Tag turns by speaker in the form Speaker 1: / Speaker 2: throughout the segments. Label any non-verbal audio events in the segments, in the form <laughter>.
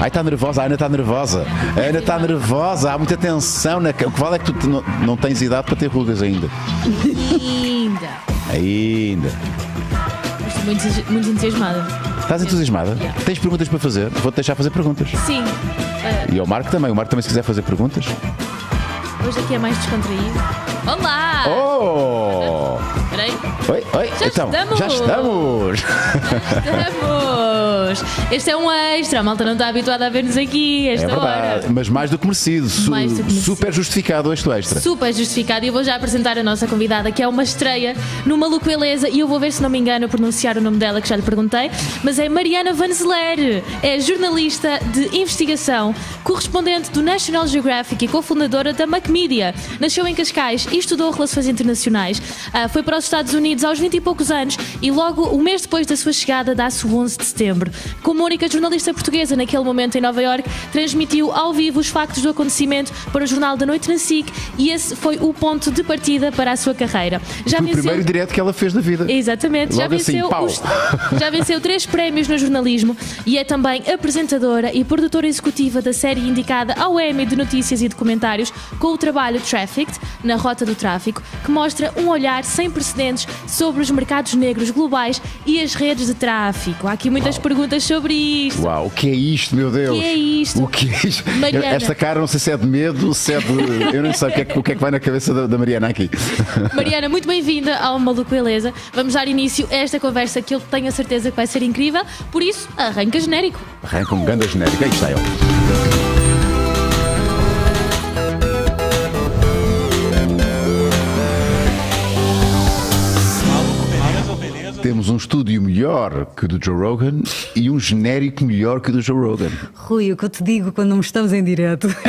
Speaker 1: Ai, está nervosa, a Ana está nervosa. A Ana está nervosa, há muita tensão. Na... Né? O que vale é que tu não, não tens idade para ter rugas ainda.
Speaker 2: Ainda.
Speaker 1: Ainda.
Speaker 2: Estou muito, muito entusiasmada.
Speaker 1: Estás entusiasmada? Yeah. Tens perguntas para fazer? Vou-te deixar fazer perguntas.
Speaker 2: Sim. Uh...
Speaker 1: E ao Marco também. O Marco também, se quiser fazer perguntas.
Speaker 2: Hoje aqui é mais descontraído. Olá!
Speaker 1: Oh! peraí. Oi, oi. Já então, estamos. Já estamos. <laughs> Já
Speaker 2: estamos. Este é um extra. A malta não está habituada a ver-nos aqui. É esta é verdade,
Speaker 1: hora. mas mais do que merecido. Su Super justificado este extra.
Speaker 2: Super justificado. E eu vou já apresentar a nossa convidada, que é uma estreia no Maluco Beleza. E eu vou ver se não me engano pronunciar o nome dela, que já lhe perguntei. Mas é Mariana Vanzeler. É jornalista de investigação, correspondente do National Geographic e cofundadora da Macmedia. Nasceu em Cascais e estudou relações internacionais. Uh, foi para os Estados Unidos aos 20 e poucos anos e logo um mês depois da sua chegada dá-se o 11 de setembro. Como única jornalista portuguesa naquele momento em Nova York, transmitiu ao vivo os factos do acontecimento para o Jornal da Noite na SIC e esse foi o ponto de partida para a sua carreira. Já o primeiro
Speaker 1: direto que ela fez na vida.
Speaker 2: Exatamente. Logo já assim, venceu, assim, os... já venceu três prémios no jornalismo e é também apresentadora e produtora executiva da série indicada ao Emmy de Notícias e Documentários com o trabalho Trafficked, na Rota do Tráfico, que mostra um olhar sem precedentes sobre os mercados negros globais e as redes de tráfico. Há aqui muitas Uau. perguntas sobre isto.
Speaker 1: Uau, o que é isto, meu Deus? O que é isto? O que é isto? Mariana. Esta cara, não sei se é de medo, se é de. Eu não sei o que é que, o que, é que vai na cabeça da, da Mariana aqui. <laughs>
Speaker 2: Mariana, muito bem-vinda ao Maluco Beleza. Vamos dar início a esta conversa que eu tenho a certeza que vai ser incrível. Por isso, arranca genérico.
Speaker 1: Arranca um grande genérico. Aí
Speaker 2: está ele.
Speaker 1: Temos um estúdio melhor que o do Joe Rogan e um genérico melhor que o do Joe Rogan.
Speaker 3: Rui, o que eu te digo quando não estamos em direto. Ah,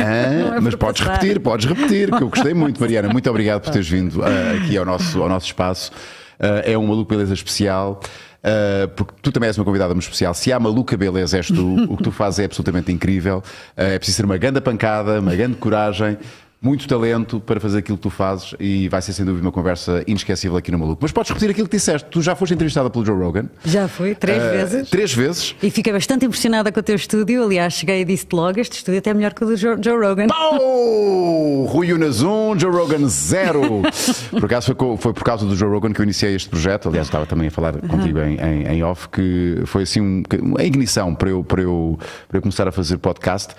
Speaker 3: <laughs> é mas podes passar. repetir, podes repetir, que eu gostei muito, Mariana. Muito obrigado por teres vindo
Speaker 1: uh, aqui ao nosso, ao nosso espaço. Uh, é um maluco beleza especial. Uh, porque tu também és uma convidada muito especial. Se há maluca beleza, és tu, o que tu fazes é absolutamente incrível. Uh, é preciso ser uma grande pancada, uma grande coragem muito talento para fazer aquilo que tu fazes e vai ser sem dúvida uma conversa inesquecível aqui no Maluco. Mas podes repetir aquilo que disseste, tu já foste entrevistada pelo Joe Rogan.
Speaker 3: Já fui, três uh, vezes.
Speaker 1: Três vezes.
Speaker 3: E fiquei bastante impressionada com o teu estúdio, aliás, cheguei e disse-te logo, este estúdio é até melhor que o do Joe, Joe Rogan. Pau! Rui Unas
Speaker 1: 1, Joe Rogan 0. <laughs> por acaso foi, foi, por causa do Joe Rogan que eu iniciei este projeto, aliás estava também a falar contigo uhum. em, em, em, off, que foi assim um, uma ignição para eu, para, eu, para eu começar a fazer podcast.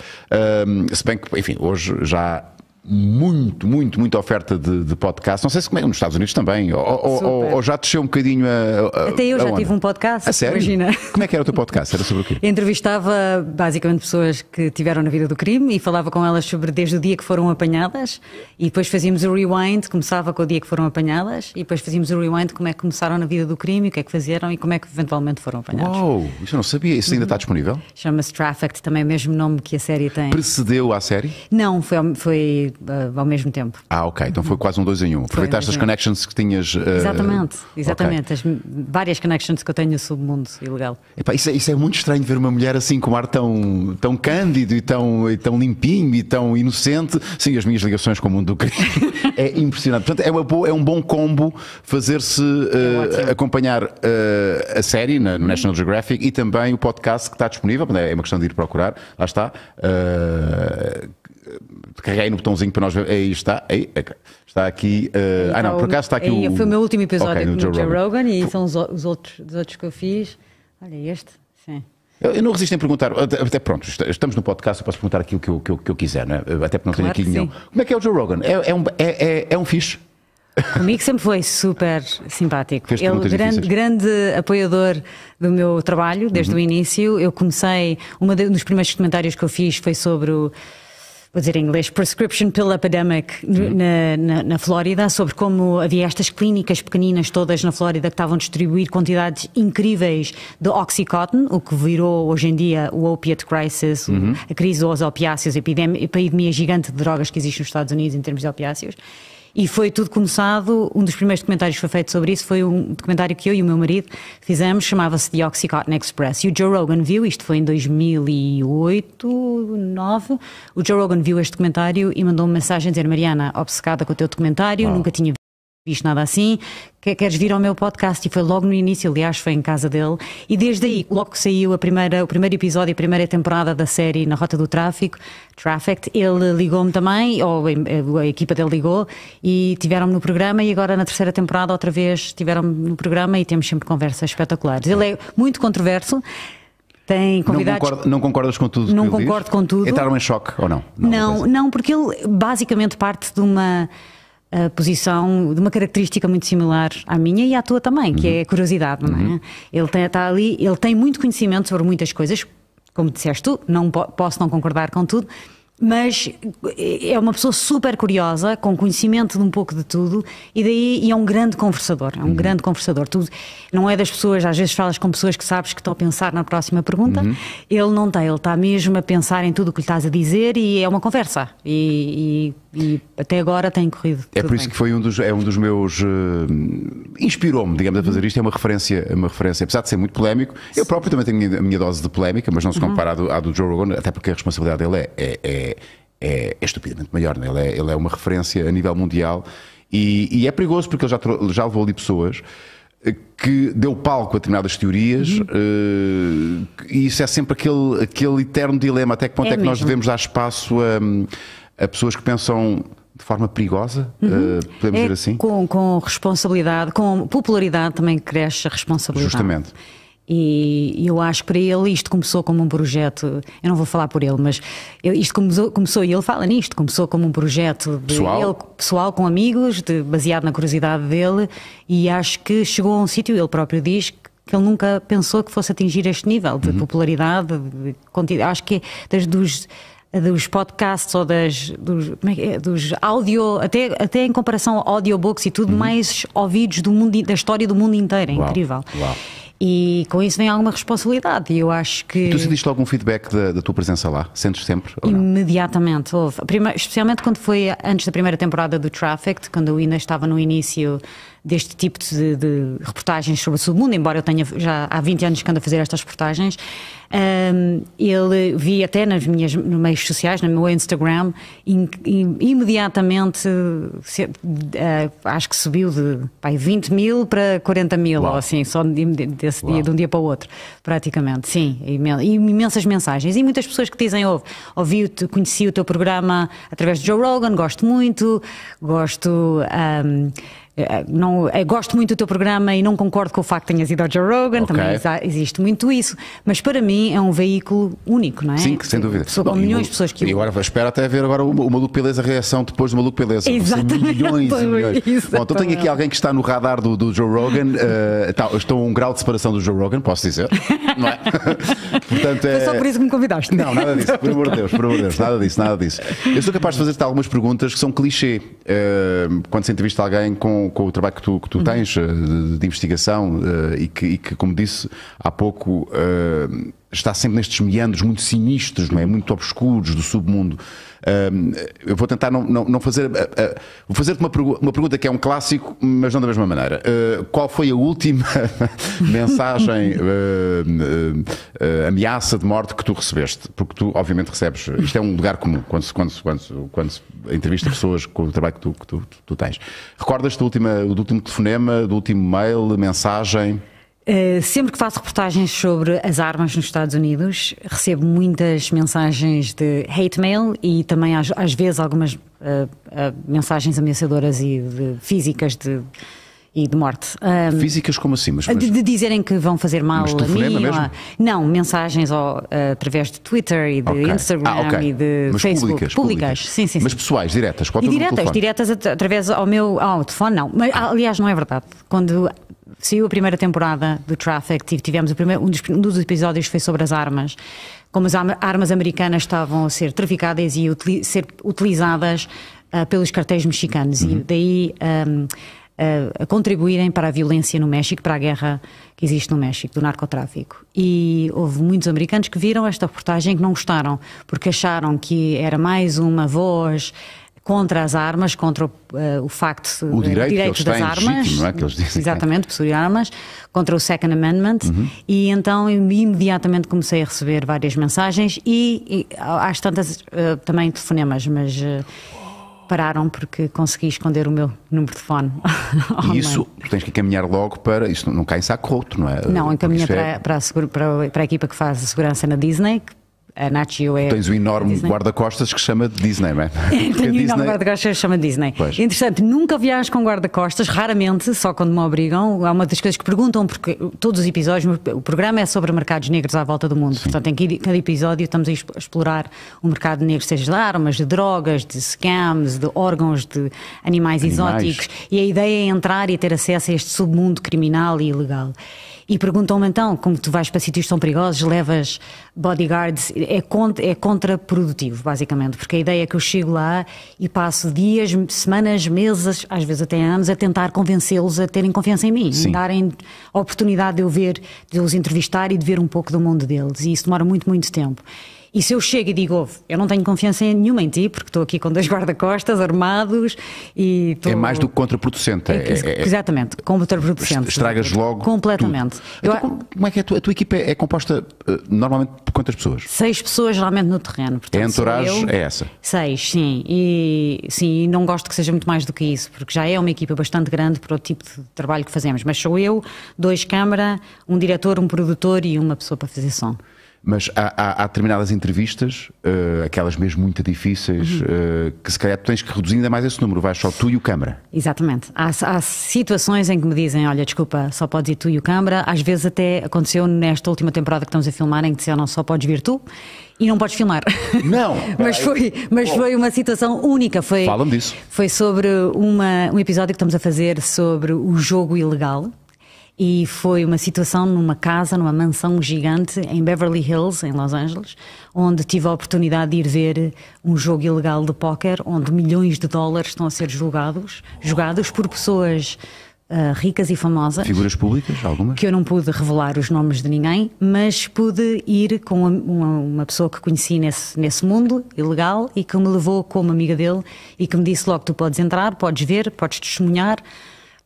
Speaker 1: Um, se bem que, enfim, hoje já muito, muito, muita oferta de, de, podcast. Não sei se como é nos Estados Unidos também. Ou, ou, ou já desceu um bocadinho a, a, Até eu já onda. tive um podcast. A sério? Imagina. Como é que era o teu podcast? Era sobre o quê? <laughs>
Speaker 3: Entrevistava basicamente pessoas que tiveram na vida do crime e falava com elas sobre desde o dia que foram apanhadas e depois fazíamos o rewind. Começava com o dia que foram apanhadas e depois fazíamos o rewind como é que começaram na vida do crime, o que é que fizeram e como é que eventualmente foram apanhadas.
Speaker 1: Uau, isso eu não sabia. Isso ainda uhum. está disponível?
Speaker 3: Chama-se Trafficked, também é o mesmo nome que a série tem.
Speaker 1: Precedeu à série?
Speaker 3: Não, foi. foi uh, ao mesmo tempo.
Speaker 1: Ah, ok. Então foi quase um dois em um. Aproveitaste as connections que tinhas. Uh... Eh, exatamente,
Speaker 3: exatamente. Okay. As várias connections que eu tenho no submundo ilegal.
Speaker 1: Epá, isso, é, isso, é, muito estranho ver uma mulher assim com um ar tão, tão cândido e tão, e tão limpinho e tão inocente. Sim, as minhas ligações com o mundo do crime. <laughs> é impressionante. Portanto, é, uma boa, é um bom combo fazer-se uh, é eh, acompanhar a série na, no National Geographic e também o podcast que está disponível. É uma questão de ir procurar. Lá está. Uh, carreguei no botãozinho para nós ver. Aí está. Aí, está aqui. Uh, ah, não, por acaso está aqui aí, o. Foi o meu último episódio okay, no Joe, Joe Rogan,
Speaker 3: e são os, os, outros, os outros que eu fiz. Olha, este, sim.
Speaker 1: Eu não resisto em perguntar, até pronto, estamos no podcast, eu posso perguntar aquilo que eu, que eu, que eu quiser, é? até porque não claro tenho aqui nenhum. Sim.
Speaker 3: Como é que é o Joe Rogan? É, é um, é, é, é um fixe? Comigo sempre foi super simpático. Fez é Ele grande, grande apoiador do meu trabalho desde uhum. o início. Eu comecei, um dos primeiros comentários que eu fiz foi sobre o vou dizer em inglês, Prescription Pill Epidemic uhum. na, na, na, Flórida, sobre como havia estas clínicas pequeninas todas na Flórida que estavam a distribuir quantidades incríveis de Oxycontin, o que virou hoje em dia o opiate crisis, uhum. a crise dos opiáceos, a epidemia, a epidemia gigante de drogas que existe nos Estados Unidos em termos de opiáceos. E foi tudo começado, um dos primeiros documentários que foi feito sobre isso foi um documentário que eu e o meu marido fizemos, chamava-se The Oxycontin Express. E o Joe Rogan viu, isto foi em 2008, 2009, o Joe Rogan viu este documentário e mandou uma mensagem a dizer, Mariana, obcecada com o teu documentário, wow. nunca tinha visto nada assim, queres vir ao meu podcast? E foi logo no início, aliás, foi em casa dele. E desde aí, logo que saiu a primeira, o primeiro episódio, a primeira temporada da série Na Rota do Tráfico, Traffic, ele ligou-me também, ou a, equipa dele ligou, e tiveram-me no programa. E agora na terceira temporada, outra vez, tiveram-me no programa e temos sempre conversas espetaculares. Ele é muito controverso. Tem convidados. Não, concordo,
Speaker 1: não concordas com tudo? Não concordo diz? com tudo. É Entraram em choque ou não?
Speaker 3: Não, não, não é assim. porque ele basicamente parte de uma a posição de uma característica muito similar à minha e à tua também, que é a uhum. curiosidade, não é? Uhum. Ele tem, está ali, ele tem muito conhecimento sobre muitas coisas, como disseste tu, não posso não concordar com tudo, mas é uma pessoa super curiosa, com conhecimento de um pouco de tudo, e daí e é um grande conversador, é um uhum. grande conversador. Tu não é das pessoas, às vezes falas com pessoas que sabes que estão a pensar na próxima pergunta, uhum. ele não tem, ele está mesmo a pensar em tudo o que lhe estás a dizer e é uma conversa. E, e até agora tem corrido.
Speaker 1: É por isso bem. que foi um dos, é um dos meus. Uh, inspirou-me, digamos, a fazer isto. É uma referência, é uma referência, apesar de ser muito polémico. Eu próprio também tenho a minha, dose de polémica, mas não se compara uhum. à, do, à do Joe Rogan, até porque a responsabilidade dele é, é, é, é, é estupidamente maior. Né? Ele, é, ele é uma referência a nível mundial e, e é perigoso porque ele já, já levou ali pessoas eh, que deu palco a determinadas teorias uhum. uh, e isso é sempre aquele, aquele eterno dilema até que ponto é, é que mesmo. nós devemos dar espaço a, hum, a pessoas que pensam de forma perigosa, uhum. Eh, podemos é dizer assim?
Speaker 3: Com, com responsabilidade, com popularidade também cresce a responsabilidade. Justamente. E eu acho que para ele isto começou como um projeto. Eu não vou falar por ele, mas isto começou, começou e ele fala nisto. Começou como um projeto pessoal. Ele, pessoal com amigos, de, baseado na curiosidade dele. E acho que chegou a um sítio, ele próprio diz, que ele nunca pensou que fosse atingir este nível de uhum. popularidade. De, de, acho que é desde os dos podcasts ou das, dos, é, é, dos audio, até, até em comparação a audiobooks e tudo, uhum. mais ouvidos do mundo, da história do mundo inteiro. É uau, incrível. Uau. E com isso vem alguma responsabilidade. E eu acho que. E tu sentiste
Speaker 1: algum feedback da, da, tua presença lá? Sentes sempre?
Speaker 3: Imediatamente. Houve. Prima, especialmente quando foi antes da primeira temporada do Traffic, quando eu ainda estava no início deste tipo de, de reportagens sobre o submundo, embora eu tenha já há 20 anos que ando a fazer estas reportagens. Um, ele vi até nas minhas nos meios sociais, no meu Instagram, in, in, imediatamente se, uh, acho que subiu de pai, 20 mil para 40 mil, Uau. ou assim, só desse dia, de um dia para o outro, praticamente. Sim, imensas mensagens. E muitas pessoas que dizem: ouve, ouvi, -te, conheci o teu programa através de Joe Rogan, gosto muito, gosto. Um, é, é, não, é, gosto muito do teu programa e não concordo com o facto que tenhas ido ao Joe Rogan, okay. também existe muito isso, mas para mim é um veículo único, não é? Sim,
Speaker 1: sem dúvida. Pessoa, milhões de pessoas que. E agora espero até ver agora o, o Maluco Beleza a reação depois do Maluco Beleza. Exatamente. Milhões e <laughs> milhões. Bom, então tenho aqui alguém que está no radar do, do Joe Rogan, uh, <laughs> tá, estou a um grau de separação do Joe Rogan, posso dizer, não é? <laughs> Portanto, é... Foi só eh, por isso que
Speaker 3: me convidaste. Não, nada disso, por amor de Deus, por amor de
Speaker 1: Deus, nada disso, nada disso. Eu sou capaz de fazer-te algumas perguntas que são clichê uh, quando se entrevista alguém com com, o trabalho que tu, que tu uhum. tens eh, de, de investigação uh, e, que, e, que, como disse há pouco, uh, está sempre nestes meandros muito sinistros, não é? muito obscuros do submundo eu vou tentar não, não, não fazer. Uh, uh, vou fazer-te uma, uma, pergunta que é um clássico, mas não da mesma maneira. Uh, qual foi a última <laughs> mensagem, ameaça de morte que tu recebeste? Porque tu, obviamente, recebes. Isto é um lugar comum quando se, quando se, quando se, quando se entrevista pessoas com o trabalho que tu, que tu, tu, tu tens. Recordas-te última, do último telefonema, do último mail, mensagem?
Speaker 3: Eh, sempre que faço reportagens sobre as armas nos Estados Unidos, recebo muitas mensagens de hate mail e também, às, às vezes, algumas uh, uh, mensagens ameaçadoras e de, físicas de, e de morte. Um, físicas como assim? Mas, mas... De, de, dizerem que vão fazer mal mas a mim. Mesmo? A... Não, mensagens através de Twitter e de okay. Ah, Instagram ah, okay. e de mas Facebook. Públicas, públicas.
Speaker 1: Sim, sim, sim, Mas pessoais, diretas. Qual e é diretas, diretas
Speaker 3: através ao meu ao telefone, não. Mas, aliás, não é verdade. Quando Saiu a primeira temporada do Traffic, tivemos primeiro, um, dos, um dos episódios foi sobre as armas como as armas americanas estavam a ser traficadas e util ser utilizadas uh, pelos cartéis mexicanos uhum. e daí um, uh, ah, contribuírem para a violência no México, para a guerra que existe no México, do narcotráfico. E houve muitos americanos que viram esta reportagem que não gostaram, porque acharam que era mais uma voz contra as armas, contra o, uh, o facto, o direito, eh, o direito das é, armas, legítimo, é? que eles dizem. exatamente, possuir armas, contra o Second Amendment, uhum. e então imediatamente comecei a receber várias mensagens e, e às tantas uh, também telefonemas, mas uh, pararam porque consegui esconder o meu número de fone. <laughs> E isso,
Speaker 1: tens que caminhar logo para, isso não cai em saco roto, não é? Não, encaminha para, é...
Speaker 3: para, para, para a equipa que faz a segurança na Disney, que a é. Tens
Speaker 1: o enorme guarda-costas que chama de Disney, não é? <laughs>
Speaker 3: Tenho Disney... o enorme guarda-costas que chama de Disney. Pois. Interessante, nunca viajo com guarda-costas, raramente, só quando me obrigam. É uma das coisas que perguntam, porque todos os episódios, o programa é sobre mercados negros à volta do mundo. Sim. Portanto, em cada episódio estamos a explorar o mercado negro, seja de armas, de drogas, de scams, de órgãos de animais, animais. exóticos. E a ideia é entrar e ter acesso a este submundo criminal e ilegal. E perguntam-me então, como tu vais para sítios tão perigosos, levas bodyguards, é, contra, é contraprodutivo, basicamente, porque a ideia é que eu chego lá e passo dias, semanas, meses, às vezes até anos, a tentar convencê-los a terem confiança em mim, Sim. darem a oportunidade de eu ver, de eu os entrevistar e de ver um pouco do mundo deles. E isso demora muito, muito tempo. E se eu chego e digo, eu não tenho confiança nenhuma em ti, porque estou aqui com dois <laughs> guarda-costas armados e
Speaker 1: É mais do que contraproducente. É, é, é, exatamente,
Speaker 3: contraproducente. Estragas logo Completamente. Então, eu...
Speaker 1: como é que é a tua, a tua equipa é, é composta eh, normalmente por quantas pessoas?
Speaker 3: Seis pessoas geralmente no terreno.
Speaker 1: Portanto, é entourage, eu, é essa?
Speaker 3: Seis, sim. E, sim, e não gosto que seja muito mais do que isso, porque já é uma equipa bastante grande para o tipo de trabalho que fazemos. Mas sou eu, dois câmara, um diretor, um produtor e uma pessoa para fazer som.
Speaker 1: Mas há, há, há determinadas entrevistas, uh, aquelas mesmo muito difíceis, uhum. uh, que se calhar tens que reduzir ainda mais esse número, vais só tu e o Câmara.
Speaker 3: Exatamente. Há, há, situações em que me dizem, olha, desculpa, só podes ir tu e o Câmara. Às vezes até aconteceu nesta última temporada que estamos a filmar, em que disseram, só podes vir tu e não podes filmar. <laughs> Não! <laughs> mas foi, mas oh. foi uma situação única. Fala-me disso. Foi sobre uma, um episódio que estamos a fazer sobre o jogo ilegal e foi uma situação numa casa, numa mansão gigante em Beverly Hills, em Los Angeles, onde tive a oportunidade de ir ver um jogo ilegal de póquer, onde milhões de dólares estão a ser julgados, jogados por pessoas Uh, ricas e famosas.
Speaker 1: Figuras públicas, algumas?
Speaker 3: Que eu não pude revelar os nomes de ninguém, mas pude ir com uma, uma, pessoa que conheci nesse, nesse mundo ilegal e que me levou como amiga dele e que me disse logo: tu podes entrar, podes ver, podes testemunhar,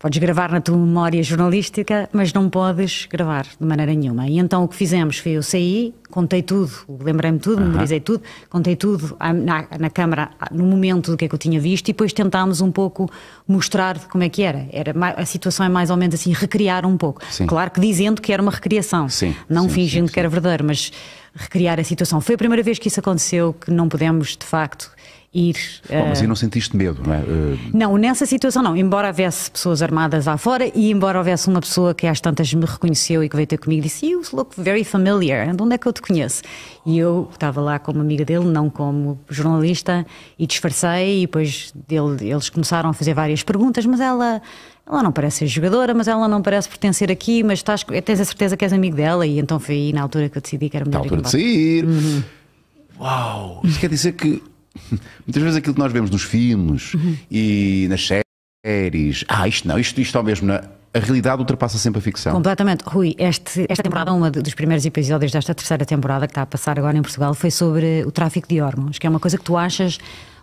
Speaker 3: Podes gravar na tua memória jornalística, mas não podes gravar de maneira nenhuma. E então o que fizemos foi eu saí, contei tudo, lembrei-me tudo, uhum. memorizei tudo, contei tudo na, na Câmara ah, no momento do que é que eu tinha visto e depois tentámos um pouco mostrar como é que era. era a situação é mais ou menos assim, recriar um pouco. Sim. Claro que dizendo que era uma recriação, sim, não sim, fingindo que era verdadeiro, mas recriar a situação. Foi a primeira vez que isso aconteceu, que não pudemos, de facto, ir. Bom, mas aí eh, não
Speaker 1: sentiste medo, não é? Uh...
Speaker 3: Não, nessa situação não. Embora houvesse pessoas armadas lá fora e embora houvesse uma pessoa que às tantas me reconheceu e que veio ter comigo e disse: You look very familiar, de onde é que eu te conheço? E eu estava lá como amiga dele, não como jornalista, e disfarcei. E depois dele, eles começaram a fazer várias perguntas, mas ela. Ela não parece ser jogadora, mas ela não parece pertencer aqui, mas estás, tens a certeza que és amigo dela, e então foi aí na altura que eu decidi que era melhor. Na altura de
Speaker 1: sair. Uhum. Uau! Isso quer dizer que <laughs> muitas vezes aquilo que nós vemos nos filmes uhum. e nas séries, ah, isto não, isto, isto ao mesmo. na é? a realidade ultrapassa sempre a ficção.
Speaker 3: Completamente. Rui, este, esta temporada, um dos primeiros episódios desta terceira temporada que está a passar agora em Portugal, foi sobre o tráfico de órgãos, que é uma coisa que tu achas.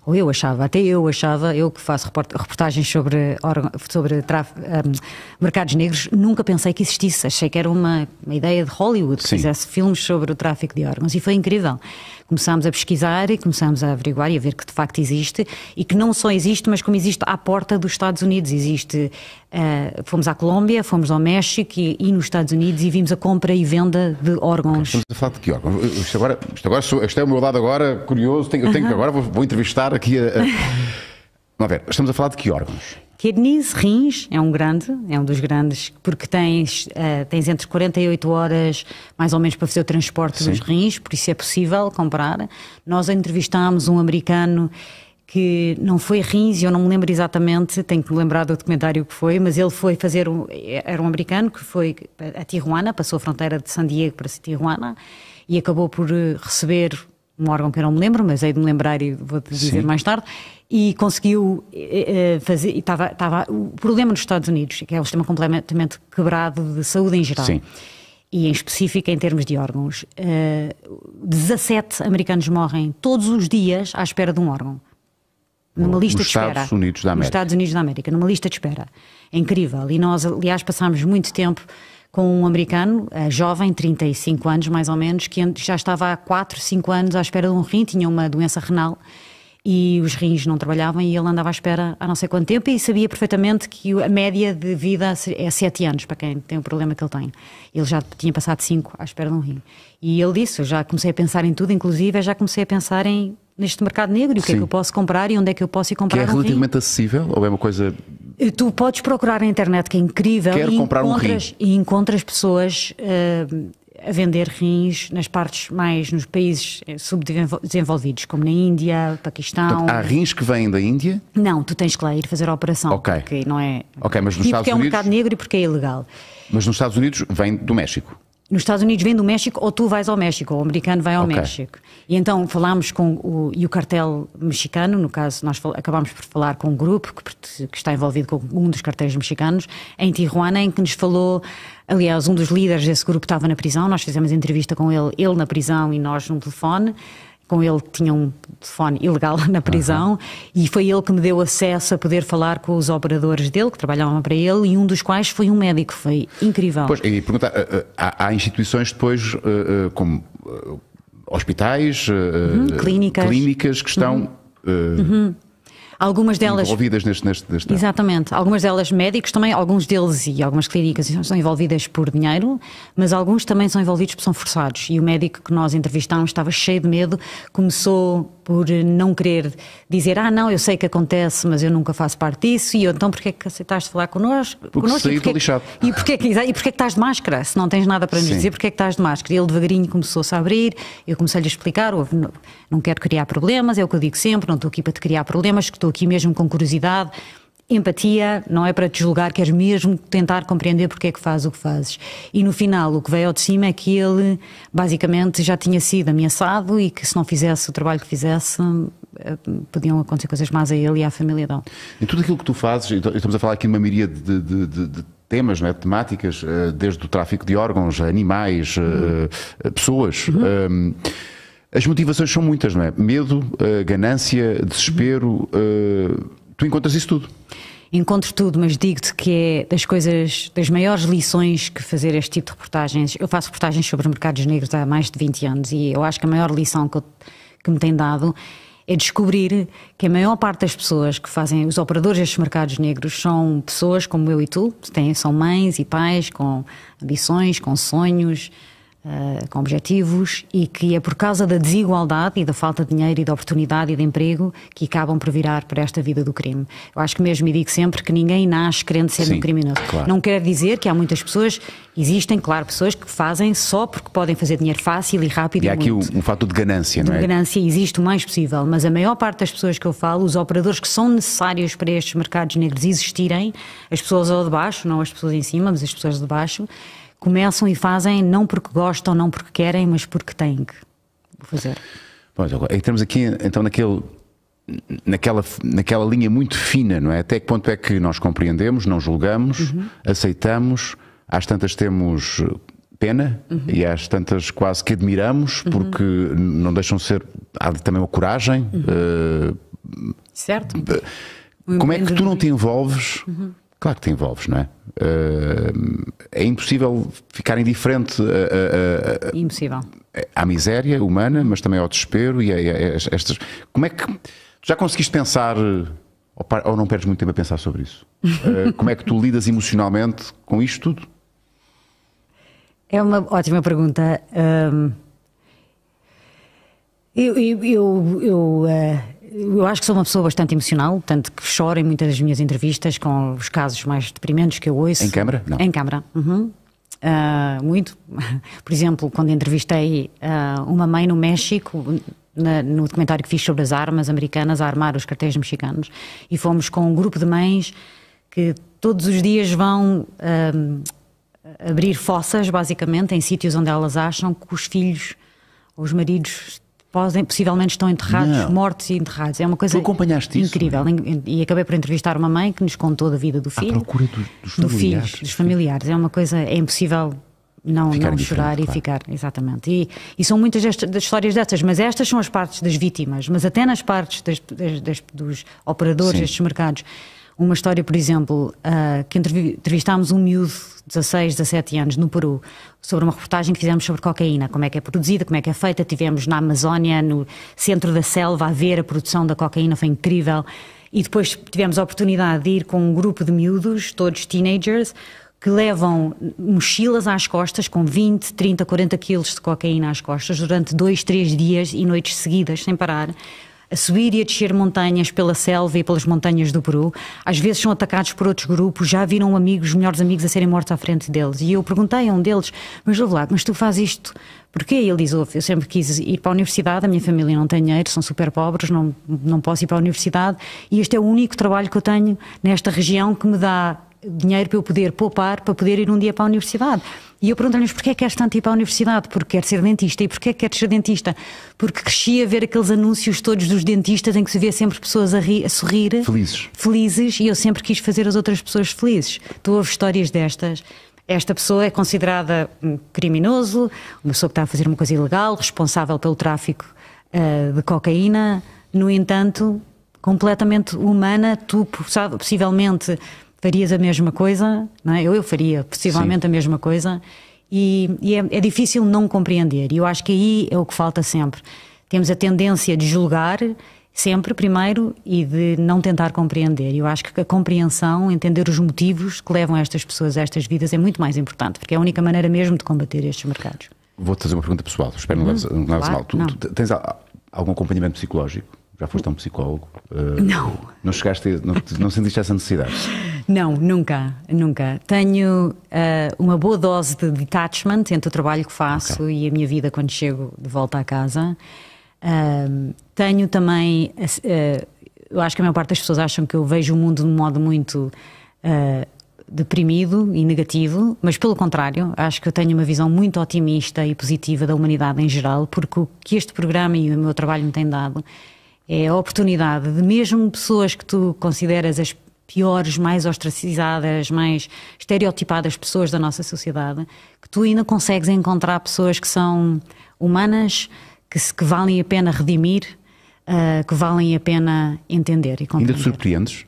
Speaker 3: Ou eu achava, até eu achava, eu que faço reportagens sobre, sobre traf, um, mercados negros, nunca pensei que existisse. Achei que era uma, uma ideia de Hollywood, que Sim. fizesse filmes sobre o tráfico de órgãos. E foi incrível começámos a pesquisar e começámos a averiguar e a ver que de facto existe e que não só existe, mas como existe à porta dos Estados Unidos. Existe, uh, fomos à Colômbia, fomos ao México e, e, nos Estados Unidos e vimos a compra e venda de órgãos.
Speaker 1: Estamos a falar de que órgãos? Isto, agora, isto, agora, isto é o meu lado agora curioso, tenho, eu tenho uh -huh. que agora vou, vou, entrevistar aqui a... a... <laughs> Vamos ver, estamos a falar de que órgãos?
Speaker 3: Kidneys, rins, é um grande, é um dos grandes, porque tens, uh, tens entre 48 horas mais ou menos para fazer o transporte Sim. dos rins, por isso é possível comprar. Nós entrevistámos um americano que não foi rins, e eu não me lembro exatamente, tenho que me lembrar do documentário que foi, mas ele foi fazer, um, era um americano que foi a Tijuana, passou a fronteira de San Diego para Tijuana e acabou por eh, receber um órgão que eu não me lembro, mas hei de me lembrar e vou-te dizer Sim. mais tarde, e conseguiu eh, eh, fazer. Estava, estava, o problema nos Estados Unidos, que é um sistema completamente quebrado de saúde em geral. Sim. E em específico em termos de órgãos, 17 eh, americanos morrem todos os dias à espera de um órgão. Numa no, lista nos de espera. Estados Unidos da América. Nos Estados Unidos da América, numa lista de espera. É incrível. E nós, aliás, passámos muito tempo com um americano, jovem, 35 anos mais ou menos, que já estava há 4, 5 anos à espera de um rim, tinha uma doença renal e os rins não trabalhavam e ele andava à espera há não sei quanto tempo e sabia perfeitamente que a média de vida é 7 anos para quem tem o problema que ele tem. Ele já tinha passado 5 à espera de um rim. E ele disse, eu já comecei a pensar em tudo, inclusive já comecei a pensar em neste mercado negro e o que é que eu posso comprar e onde é que eu posso ir comprar Que é um relativamente
Speaker 1: rim. acessível ou é uma coisa...
Speaker 3: Eh, tu podes procurar na internet, que é incrível. Quero comprar um rim. E encontras pessoas... Uh, a vender rins nas partes mais nos países eh, subdesenvolvidos, como na Índia, Paquistão. há
Speaker 1: rins que vêm da Índia?
Speaker 3: Não, tu tens que lá ir fazer a operação. Ok. Porque não é.
Speaker 1: Ok, mas nos Estados Unidos. Porque é um mercado
Speaker 3: negro e porque é ilegal.
Speaker 1: Mas nos Estados Unidos vem do México
Speaker 3: nos Estados Unidos vem do México ou tu vais ao México, ou o americano vai ao okay. México. E então falámos com o, e o cartel mexicano, no caso nós acabámos por falar com um grupo que, que, está envolvido com um dos cartéis mexicanos, em Tijuana, em que nos falou, aliás, um dos líderes desse grupo estava na prisão, nós fizemos entrevista com ele, ele na prisão e nós num telefone com ele tinha um telefone ilegal <laughs> na prisão uhum. e foi ele que me deu acesso a poder falar com os operadores dele, que trabalhavam para ele, e um dos quais foi um médico. Foi incrível. Pois,
Speaker 1: e perguntar, eh, eh, há, há instituições depois eh, como hospitais, uhum, clínicas. clínicas que estão... Uhum.
Speaker 3: uhum. Algumas delas.
Speaker 1: Envolvidas neste. neste, neste
Speaker 3: exatamente. Algumas delas médicos também, alguns deles e algumas clínicas são envolvidas por dinheiro, mas alguns também são envolvidos porque são forçados. E o médico que nós entrevistámos estava cheio de medo, começou por eh, não querer dizer, ah, não, eu sei que acontece, mas eu nunca faço parte disso, e eu, então porquê é que aceitaste falar connosco? Porque connosco, saí e porquê, lixado. E porquê, que, e porquê que estás de máscara? Se não tens nada para nos dizer, porquê é que estás de máscara? E ele devagarinho começou-se a abrir, eu comecei-lhe a explicar, não quero criar problemas, é o que eu digo sempre, não estou aqui para te criar problemas, que estou aqui mesmo com curiosidade. Empatia não é para te julgar, queres mesmo tentar compreender porque é que faz o que fazes. E no final, o que veio ao de cima é que ele basicamente já tinha sido ameaçado e que se não fizesse o trabalho que fizesse, eh, podiam acontecer coisas más a ele e à família dele.
Speaker 1: E tudo aquilo que tu fazes, estamos a falar aqui de uma miríade de, de, de, de temas, não é? temáticas, eh, desde o tráfico de órgãos, animais, uhum. pessoas. Uhum. Um, ehm, as motivações são muitas, não é? Medo, eh, ganância, desespero. Eh, tu encontras isso tudo
Speaker 3: encontro tudo, mas digo-te que é das coisas, das maiores lições que fazer este tipo de reportagens. Eu faço reportagens sobre mercados negros há mais de 20 anos e eu acho que a maior lição que, eu, que me tem dado é descobrir que a maior parte das pessoas que fazem os operadores destes mercados negros são pessoas como eu e tu, têm, são mães e pais com ambições, com sonhos, Uh, com objetivos e que é por causa da desigualdade e da falta de dinheiro e de oportunidade e de emprego que acabam por virar para esta vida do crime. Eu acho que mesmo, e digo sempre, que ninguém nasce querendo ser Sim, um criminoso. Claro. Não quer dizer que há muitas pessoas, existem, claro, pessoas que fazem só porque podem fazer dinheiro fácil e rápido. E, e há muito.
Speaker 1: aqui um, um fato de ganância, de não é? De
Speaker 3: ganância existe o mais possível, mas a maior parte das pessoas que eu falo, os operadores que são necessários para estes mercados negros existirem, as pessoas ao de baixo, não as pessoas em cima, mas as pessoas de baixo, começam e fazem não porque gostam, não porque querem, mas porque têm que fazer.
Speaker 1: Pois, agora, é estamos aqui então naquele naquela, naquela linha muito fina, não é? Até que ponto é que nós compreendemos, não julgamos, uhum. aceitamos, às tantas temos pena uhum. e às tantas quase que admiramos, uhum. porque não deixam ser. Há também uma coragem. Uh, certo. Como é que tu não te envolves uhum. Claro que te envolves, não é? Eh, é impossível ficar indiferente a, a, a, impossível. à miséria humana, mas também ao desespero e a, estas. Como é que. Tu já conseguiste pensar, ou, par... ou, não perdes muito tempo a pensar sobre isso? <laughs> Eh, como é que tu lidas emocionalmente com isto tudo?
Speaker 3: É uma ótima pergunta. Eu, eu, eu, eu uh, eu acho que sou uma pessoa bastante emocional, tanto que choro em muitas das minhas entrevistas com os casos mais deprimentes que eu ouço. Em câmara? Não. Em câmara. Uhum. Uh, muito. <laughs> Por exemplo, quando entrevistei uh, uma mãe no México, na, no documentário que fiz sobre as armas americanas a armar os cartéis mexicanos, e fomos com um grupo de mães que todos os dias vão uh, abrir fossas, basicamente, em sítios onde elas acham que os filhos ou os maridos podem, possivelmente estão enterrados, não. mortos e enterrados. É uma coisa incrível. Isso, é? e acabei por entrevistar uma mãe que nos contou da vida do filho. A procura do, dos, do familiares. Filhos, dos familiares. É uma coisa, é impossível não, não chorar claro. e ficar, exatamente. E, e são muitas das histórias destas mas estas são as partes das vítimas, mas até nas partes das, das, das, dos operadores destes mercados uma história, por exemplo, uh, que entrevistámos um miúdo de 16, 17 anos no Peru sobre uma reportagem que fizemos sobre cocaína, como é que é produzida, como é que é feita. Tivemos na Amazónia, no centro da selva, a ver a produção da cocaína, foi incrível. E depois tivemos a oportunidade de ir com um grupo de miúdos, todos teenagers, que levam mochilas às costas com 20, 30, 40 quilos de cocaína às costas durante dois, três dias e noites seguidas, sem parar a subir e a descer montanhas pela selva e pelas montanhas do Peru. Às vezes são atacados por outros grupos, já viram amigos, melhores amigos, a serem mortos à frente deles. E eu perguntei a um deles, mas Lovelato, mas tu fazes isto porquê? Ele diz, eu sempre quis ir para a universidade, a minha família não tem dinheiro, são super pobres, não, não posso ir para a universidade e este é o único trabalho que eu tenho nesta região que me dá dinheiro para eu poder poupar, para poder ir um dia para a universidade. E eu pergunto-lhes porquê é que queres tanto ir para a universidade? Porque quer ser dentista. E porquê é que queres ser dentista? Porque cresci a ver aqueles anúncios todos dos dentistas em que se vê sempre pessoas a, a sorrir. Felizes. Felizes, e eu sempre quis fazer as outras pessoas felizes. Tu ouves histórias destas. Esta pessoa é considerada um criminoso, uma pessoa que está a fazer uma coisa ilegal, responsável pelo tráfico uh, de cocaína. No entanto, completamente humana, tu possivelmente farias a mesma coisa, não é? eu, eu faria possivelmente Sim. a mesma coisa, e, e é, é, difícil não compreender. E eu acho que aí é o que falta sempre. Temos a tendência de julgar sempre primeiro e de não tentar compreender. Eu acho que a compreensão, entender os motivos que levam estas pessoas a estas vidas é muito mais importante, porque é a única maneira mesmo de combater estes mercados.
Speaker 1: Vou-te fazer uma pergunta pessoal, espero hum, não uhum. leves claro, mal. Tu, tu tens algum acompanhamento psicológico? Já foste a um psicólogo? Uh, não. Não chegaste, não, não sentiste essa necessidade?
Speaker 3: Não, nunca, nunca. Tenho uh, uma boa dose de detachment entre o trabalho que faço okay. e a minha vida quando chego de volta à casa. Uh, tenho também, eh, eu acho que a maior parte das pessoas acham que eu vejo o mundo de um modo muito deprimido e negativo, mas pelo contrário, acho que eu tenho uma visão muito otimista e positiva da humanidade em geral, porque o que este programa e o meu trabalho me têm dado é a oportunidade de mesmo pessoas que tu consideras as piores, mais ostracizadas, mais estereotipadas pessoas da nossa sociedade, que tu ainda consegues encontrar pessoas que são humanas, que, se, que valem a pena redimir, uh, que valem a pena entender e compreender. Ainda te surpreendes?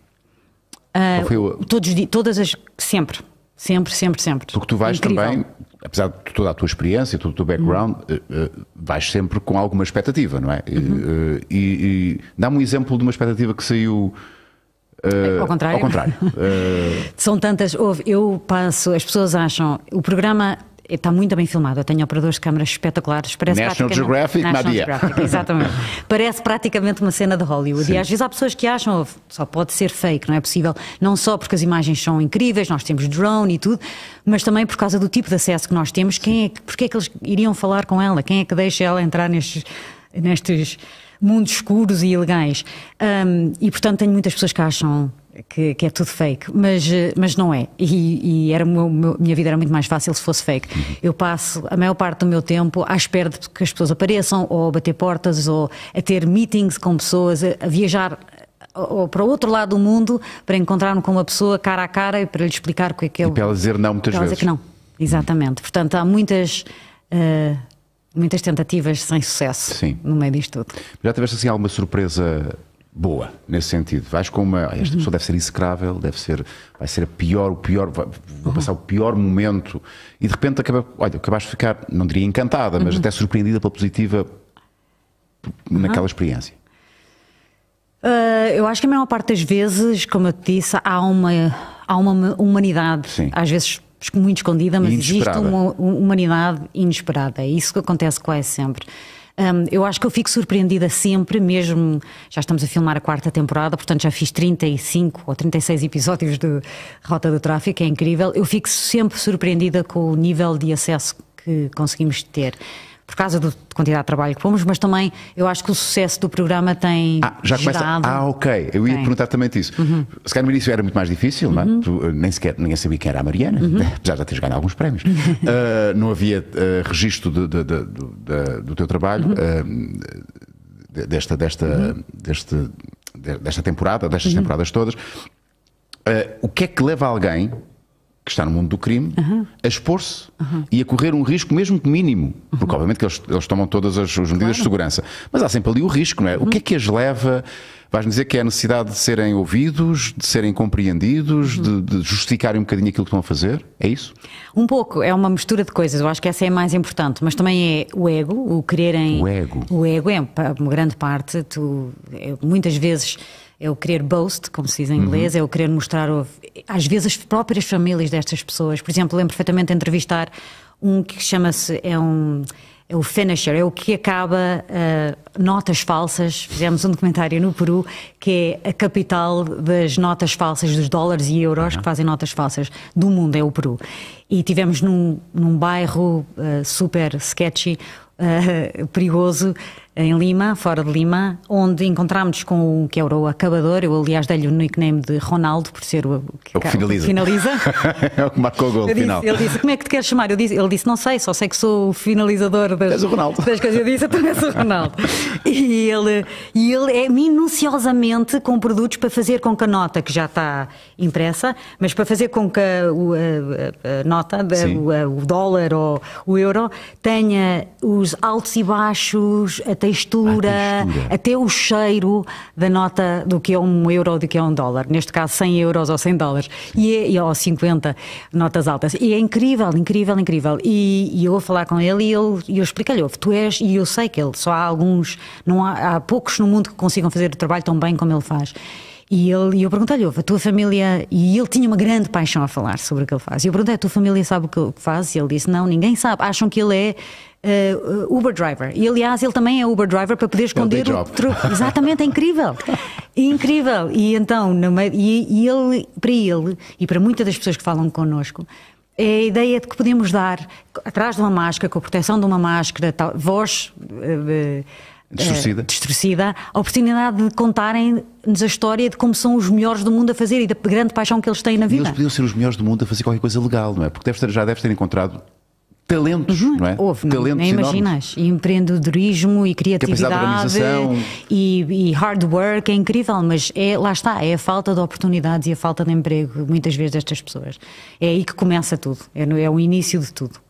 Speaker 3: Uh, o... todos, todas as. Sempre.
Speaker 1: Sempre, sempre, sempre. Porque tu vais é Incrível. também apesar de toda a tua experiência, todo o teu background, uhum. Eh, eh, vais sempre com alguma expectativa, não é? Uhum. Eh, e, e dá-me um exemplo de uma expectativa que saiu. Uh, ao contrário. Ao contrário. Uh... <laughs>
Speaker 3: São tantas. eu passo, as pessoas acham, o programa Está muito bem filmado. Eu tenho operadores de câmaras espetaculares. Parece National Geographic, National Madia. Geographic, <laughs> exatamente. Parece praticamente uma cena de Hollywood. Sim. E às vezes há pessoas que acham, só pode ser fake, não é possível. Não só porque as imagens são incríveis, nós temos drone e tudo, mas também por causa do tipo de acesso que nós temos. Quem é que, porque é que eles iriam falar com ela? Quem é que deixa ela entrar nestes, nestes mundos escuros e ilegais? Um, e portanto tenho muitas pessoas que acham que, que, é tudo fake, mas, eh, mas não é. E, e era meu, minha vida era muito mais fácil se fosse fake. Eu passo a maior parte do meu tempo à espera de que as pessoas apareçam, ou a bater portas, ou a ter meetings com pessoas, a, viajar eh, ou para o outro lado do mundo para encontrar-me com uma pessoa cara a cara e para lhe explicar o que é que eu. E para ela
Speaker 1: dizer não muitas para ela vezes. Dizer que não,
Speaker 3: exatamente. Portanto, há muitas. Uh, muitas tentativas sem sucesso Sim. no meio disto tudo.
Speaker 1: Já tiveste assim alguma surpresa boa, nesse sentido. Vais com uma. Esta uhum. pessoa deve ser execrável, deve ser. Vai ser a pior, o pior. Vai, vou uhum. passar uhum. o pior momento. E de repente acaba, olha, acabaste de ficar, não diria encantada, mas uhum. até surpreendida pela positiva uhum. naquela experiência.
Speaker 3: Uh, eu acho que a maior parte das vezes, como eu te disse, há uma, há uma humanidade, Sim. às vezes muito escondida, mas existe uma humanidade inesperada. É isso que acontece quase sempre. Um, eu acho que eu fico surpreendida sempre, mesmo. Já estamos a filmar a quarta temporada, portanto já fiz 35 ou 36 episódios de Rota do Tráfico, é incrível. Eu fico sempre surpreendida com o nível de acesso que conseguimos ter por causa da quantidade de trabalho que fomos, mas também eu acho que o sucesso do programa tem. Ah, já começa. Ah,
Speaker 1: ok. Eu ia tem. perguntar também isso. Uhum. Se calhar no início era muito mais difícil, uhum. não é? Uhum. Tu, eh, nem sequer ninguém sabia quem era a Mariana, uhum. <laughs> apesar de já teres ganho alguns prémios. uh, <laughs> não havia uh, registro de, de, de, de, do teu trabalho, uh, desta, desta, uhum. deste, desta temporada, destas temporadas todas. o que é que leva alguém que está no mundo do crime, uhum. a expor-se uhum. e a correr um risco, mesmo que mínimo, porque obviamente que eles, eles, tomam todas as, as medidas claro. de segurança, mas há sempre ali o risco, não é? O que é que as leva? Vais-me dizer que é a necessidade de serem ouvidos, de serem compreendidos, uhum. de, de, justificarem um bocadinho aquilo que estão a fazer? É isso?
Speaker 3: Um pouco, é uma mistura de coisas, eu acho que essa é a mais importante, mas também é o ego, o quererem. O ego. O ego é uma grande parte, tu, é, muitas vezes é o querer boast, como se diz em inglês, uhum. é o querer mostrar, às vezes, as próprias famílias destas pessoas. Por exemplo, lembro perfeitamente de entrevistar um que chama-se, é um é o finisher, é o que acaba uh, notas falsas. Fizemos um documentário no Peru que é a capital das notas falsas, dos dólares e euros uhum. que fazem notas falsas do mundo, é o Peru. E tivemos num, num bairro uh, super sketchy, uh, perigoso, em Lima, fora de Lima, onde encontramos com o que era é o acabador. Eu, aliás, dei-lhe o nickname de Ronaldo, por ser o que, o que é finaliza. finaliza.
Speaker 1: <laughs> é o que marcou o gol final. Ele
Speaker 3: disse: Como é que te queres chamar? Eu disse, ele disse: Não sei, só sei que sou o finalizador das, o das coisas. Eu disse: também sou o Ronaldo. e, ele, e ele é minuciosamente com produtos para fazer com que a nota, que já está impressa, mas para fazer com que a, a, a nota, o, o dólar ou o euro, tenha os altos e baixos, textura, textura, até o cheiro da nota do que é um euro ou do que é um dólar. Neste caso, 100 euros ou 100 dólares. E, é, ou 50 notas altas. E é incrível, incrível, incrível. E, e eu vou falar com ele e ele, eu explico-lhe, tu és, e eu sei que ele, só há alguns, não há, há poucos no mundo que consigam fazer o trabalho tão bem como ele faz. E ele, eu perguntei-lhe, a tua família. E ele tinha uma grande paixão a falar sobre o que ele faz. E eu perguntei, é, a tua família sabe o que ele faz? E ele disse, não, ninguém sabe. Acham que ele é. Uh, Uber driver. E aliás, ele também é Uber driver para poder esconder o truque. Exatamente, é incrível. <laughs> incrível. E então, meio, e, e ele, para ele e para muitas das pessoas que falam connosco, é a ideia de que podemos dar, atrás de uma máscara, com a proteção de uma máscara, tal, voz. Uh, uh, destorcida, Uh, eh, a oportunidade de contarem-nos a história de como são os melhores do mundo a fazer e da grande paixão que eles têm na vida. E eles
Speaker 1: podiam ser os melhores do mundo a fazer qualquer coisa legal, não é? Porque deves ter, já deves ter encontrado talentos, uhum. não é? Houve, é? talentos nem imaginas.
Speaker 3: E empreendedorismo e criatividade e, e, hard work é incrível, mas é, lá está, é a falta de oportunidades e a falta de emprego, muitas vezes, destas pessoas. É aí que começa tudo, é, é o início de tudo.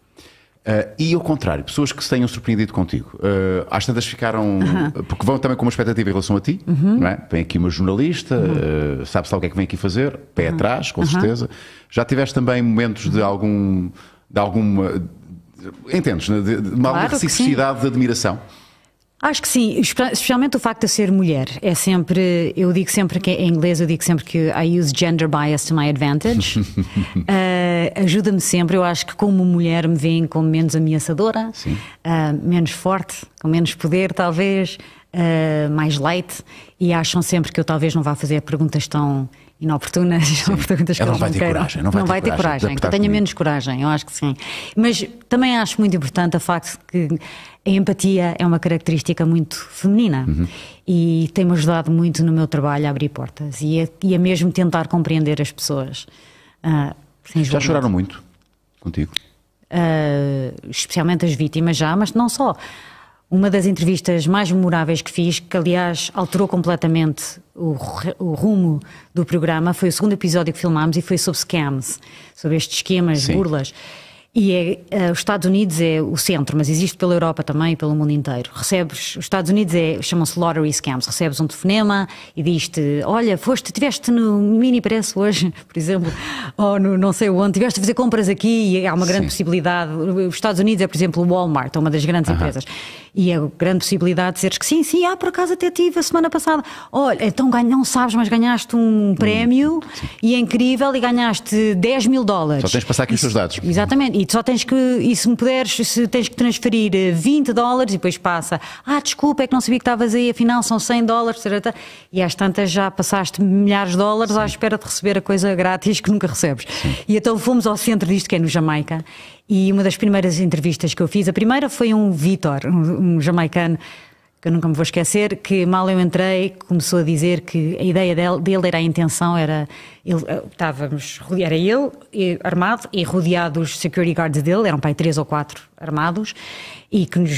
Speaker 1: Uh, e ao contrário, pessoas que se tenham surpreendido contigo. Uh, às tantas ficaram. Uh -huh. Porque vão também com uma expectativa em relação a ti, uh uhum. -huh. não é? Vem aqui uma jornalista, uh uhum. -huh. Eh, uh, sabe-se lá o que é que vem aqui fazer, pé uhum. atrás, com certeza. Já tiveste também momentos de algum. de alguma. Entendes? Né? De, de, de, de de admiração.
Speaker 3: Acho que sim, especialmente o facto de eu ser mulher. É sempre, eu digo sempre que é, em inglês, eu digo sempre que I use gender bias to my advantage. uh, <laughs> Ajuda-me sempre, eu acho que como mulher me veem como menos ameaçadora, uh, menos forte, com menos poder talvez, uh, mais light, e acham sempre que eu talvez não vá fazer perguntas tão inoportunas, <laughs> perguntas que Ela não vai ter coragem, não vai não ter vai coragem. Ter coragem. Que eu tenha menos coragem, eu acho que sim. Mas também acho muito importante o facto que a empatia é uma característica muito feminina uhum. e tem-me ajudado muito no meu trabalho a abrir portas e a, e a mesmo tentar compreender as pessoas. Uh,
Speaker 1: já choraram muito contigo?
Speaker 3: Uh, especialmente as vítimas já, mas não só. Uma das entrevistas mais memoráveis que fiz, que aliás alterou completamente o, o, rumo do programa, foi o segundo episódio que filmámos e foi sobre scams, sobre estes esquemas, Sim. burlas. E é, uh, os Estados Unidos é o centro, mas existe pela Europa também e pelo mundo inteiro. Recebes, os Estados Unidos é, chamam-se lottery scams, recebes um telefonema e diz-te, olha, foste, tiveste no mini preço hoje, <laughs> por exemplo, ou no não sei onde, tiveste a fazer compras aqui e há uma grande Sim. possibilidade. Os Estados Unidos é, por exemplo, o Walmart, é uma das grandes uh -huh. empresas. E a grande possibilidade de seres que sim, sim, ah, por acaso até tive a semana passada. Olha, então ganho, não sabes, mas ganhaste um hum, prémio sim. e é incrível e ganhaste 10 mil dólares.
Speaker 1: Só tens de passar aqui Isso, os seus dados.
Speaker 3: Exatamente e só tens que, e se me puderes, se tens que transferir 20 eh, dólares e depois passa, ah, desculpa, é que não sabia que estavas aí, afinal são 100 dólares, e às tantas já passaste milhares de dólares Sim. à espera de receber a coisa grátis que nunca recebes. Sim. E então fomos ao centro disto, que é no Jamaica, e uma das primeiras entrevistas que eu fiz, a primeira foi um Vitor, um, um jamaicano, que eu nunca me vou esquecer, que mal eu entrei, começou a dizer que a ideia dele, dele era a intenção, era ele, eh, estávamos, era ele e, armado e rodeado os security guards dele, eram pai três ou quatro armados, e que nos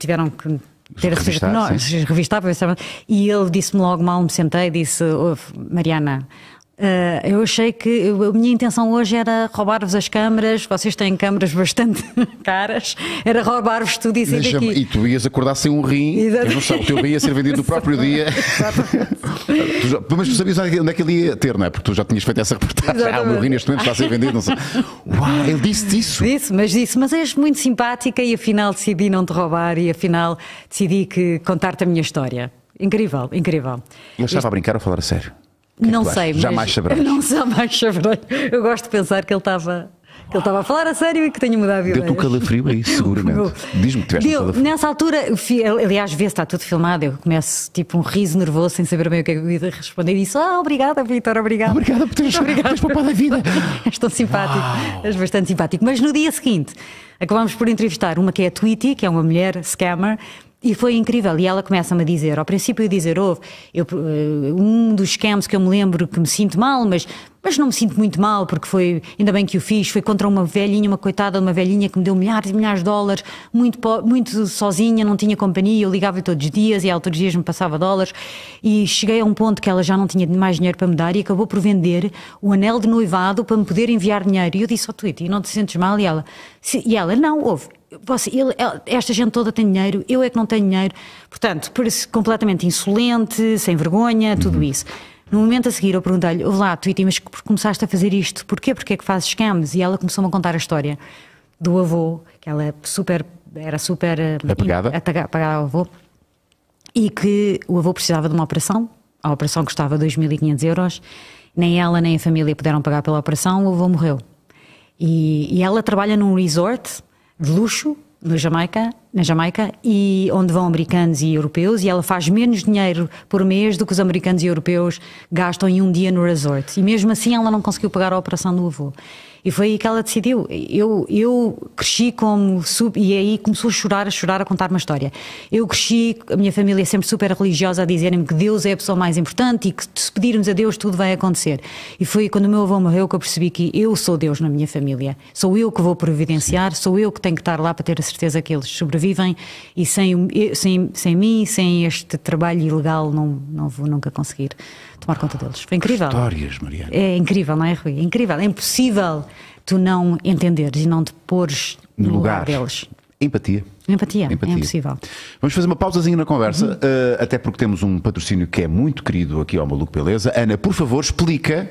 Speaker 3: tiveram que ter revistar, a revistar, revistar E ele disse-me logo mal, me sentei, disse, Mariana, Uh, eu achei que a minha intenção hoje era roubar-vos as câmaras, vocês têm câmaras bastante <laughs> caras, era roubar-vos tudo e sair daqui. E
Speaker 1: tu ias acordar sem um rim, não sei o teu rim ia ser vendido no <laughs> próprio dia. <laughs> tu já, mas tu sabias é onde é que ele ia ter, não é? Porque tu já tinhas feito essa reportagem, ah, o meu rim neste momento está a ser vendido, não sei. Uau, ele
Speaker 3: disse isso. Disse, mas disse, mas és muito simpática e afinal decidi não te roubar e afinal decidi que contar-te a minha história. Incrível, incrível. Eu estava a
Speaker 1: brincar ou a falar a sério? É que não é sei, mas jamais saberás. <laughs> Não
Speaker 3: jamais saberei. Eu gosto de pensar que ele estava que ele estava a falar a sério e que tenho mudado de ideias. Deu-te o
Speaker 1: calafrio aí, <laughs> seguramente. Diz-me que tiveste Deu, um
Speaker 3: Nessa altura, aliás, vê-se, está tudo filmado, eu começo tipo um riso nervoso sem saber bem o que é que eu ia responder e disse, ah, obrigada, Vitor, obrigada. Obrigada por teres, <laughs> obrigada. teres poupado a vida. És tão simpático, Uau. és bastante simpático. Mas no dia seguinte, acabámos por entrevistar uma que é a Tweety, que é uma mulher scammer, e foi incrível. E ela começa-me a dizer, ao princípio eu dizer, eh, houve, um dos scams que eu me lembro que me sinto mal, mas, mas não me sinto muito mal, porque foi, ainda bem que o fiz, foi contra uma velhinha, uma coitada, uma velhinha que me deu milhares e milhares de dólares, muito, muito sozinha, não tinha companhia, eu ligava-lhe todos os dias e a outros dias me passava dólares. E cheguei a um ponto que ela já não tinha mais dinheiro para me dar e acabou por vender o anel de noivado para me poder enviar dinheiro. E eu disse ao oh, Twitter, e não te sentes mal? E ela, e ela não, houve você, ele, esta gente toda tem dinheiro, eu é que não tenho dinheiro. Portanto, completamente insolente, sem vergonha, tudo uhum. isso. No momento a seguir eu perguntei-lhe, olá Tweety, mas começaste a fazer isto, porquê? Porquê é que fazes scams? E ela começou-me a contar a história do avô, que ela é super, era super... Eh, apegada? Apegada ao avô. E que o avô precisava de uma operação, a operação custava 2.500 euros, nem ela nem a família puderam pagar pela operação, o avô morreu. E, e ela trabalha num resort de luxo na Jamaica, na Jamaica e onde vão americanos e europeus e ela faz menos dinheiro por mês do que os americanos e europeus gastam em um dia no resort e mesmo assim ela não conseguiu pagar a operação do avô. E foi aí que ela decidiu. Eu, eu cresci como. Sub, e aí começou a chorar, a chorar, a contar uma história. Eu cresci, a minha família é sempre super religiosa, a dizerem-me que Deus é a pessoa mais importante e que se pedirmos a Deus tudo vai acontecer. E foi quando o meu avô morreu que eu percebi que eu sou Deus na minha família. Sou eu que vou providenciar, sou eu que tenho que estar lá para ter a certeza que eles sobrevivem e sem, sem, sem mim, sem este trabalho ilegal, não, não vou nunca conseguir tomar conta deles. Foi incrível. Histórias, Mariana. É incrível, não é, Rui? É incrível. É impossível tu não entenderes e não te pôres no, no lugar. lugar
Speaker 1: deles. Empatia.
Speaker 3: Empatia. É Empatia, é impossível.
Speaker 1: Vamos fazer uma pausazinha na conversa, uhum. uh, até porque temos um patrocínio que é muito querido aqui ao Maluco Beleza. Ana, por favor, explica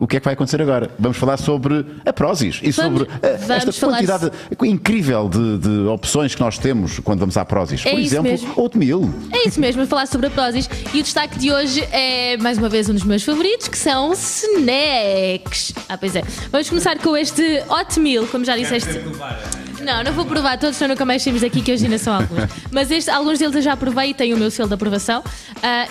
Speaker 1: o que é que vai acontecer agora? Vamos falar sobre a Prozis e vamos, sobre eh, esta quantidade incrível de, de, opções que nós temos quando vamos à Prozis. É Por exemplo, mesmo. oatmeal.
Speaker 2: É isso mesmo, falar sobre a Prozis. E o destaque de hoje é, mais uma vez, um dos meus favoritos, que são snacks. Ah, pois é. Vamos começar com este oatmeal, como já disseste. Não, não vou provar todos, senão nunca mais temos daqui, que hoje ainda são alguns. Mas este, alguns deles eu já provei e tenho o meu selo de aprovação. Uh,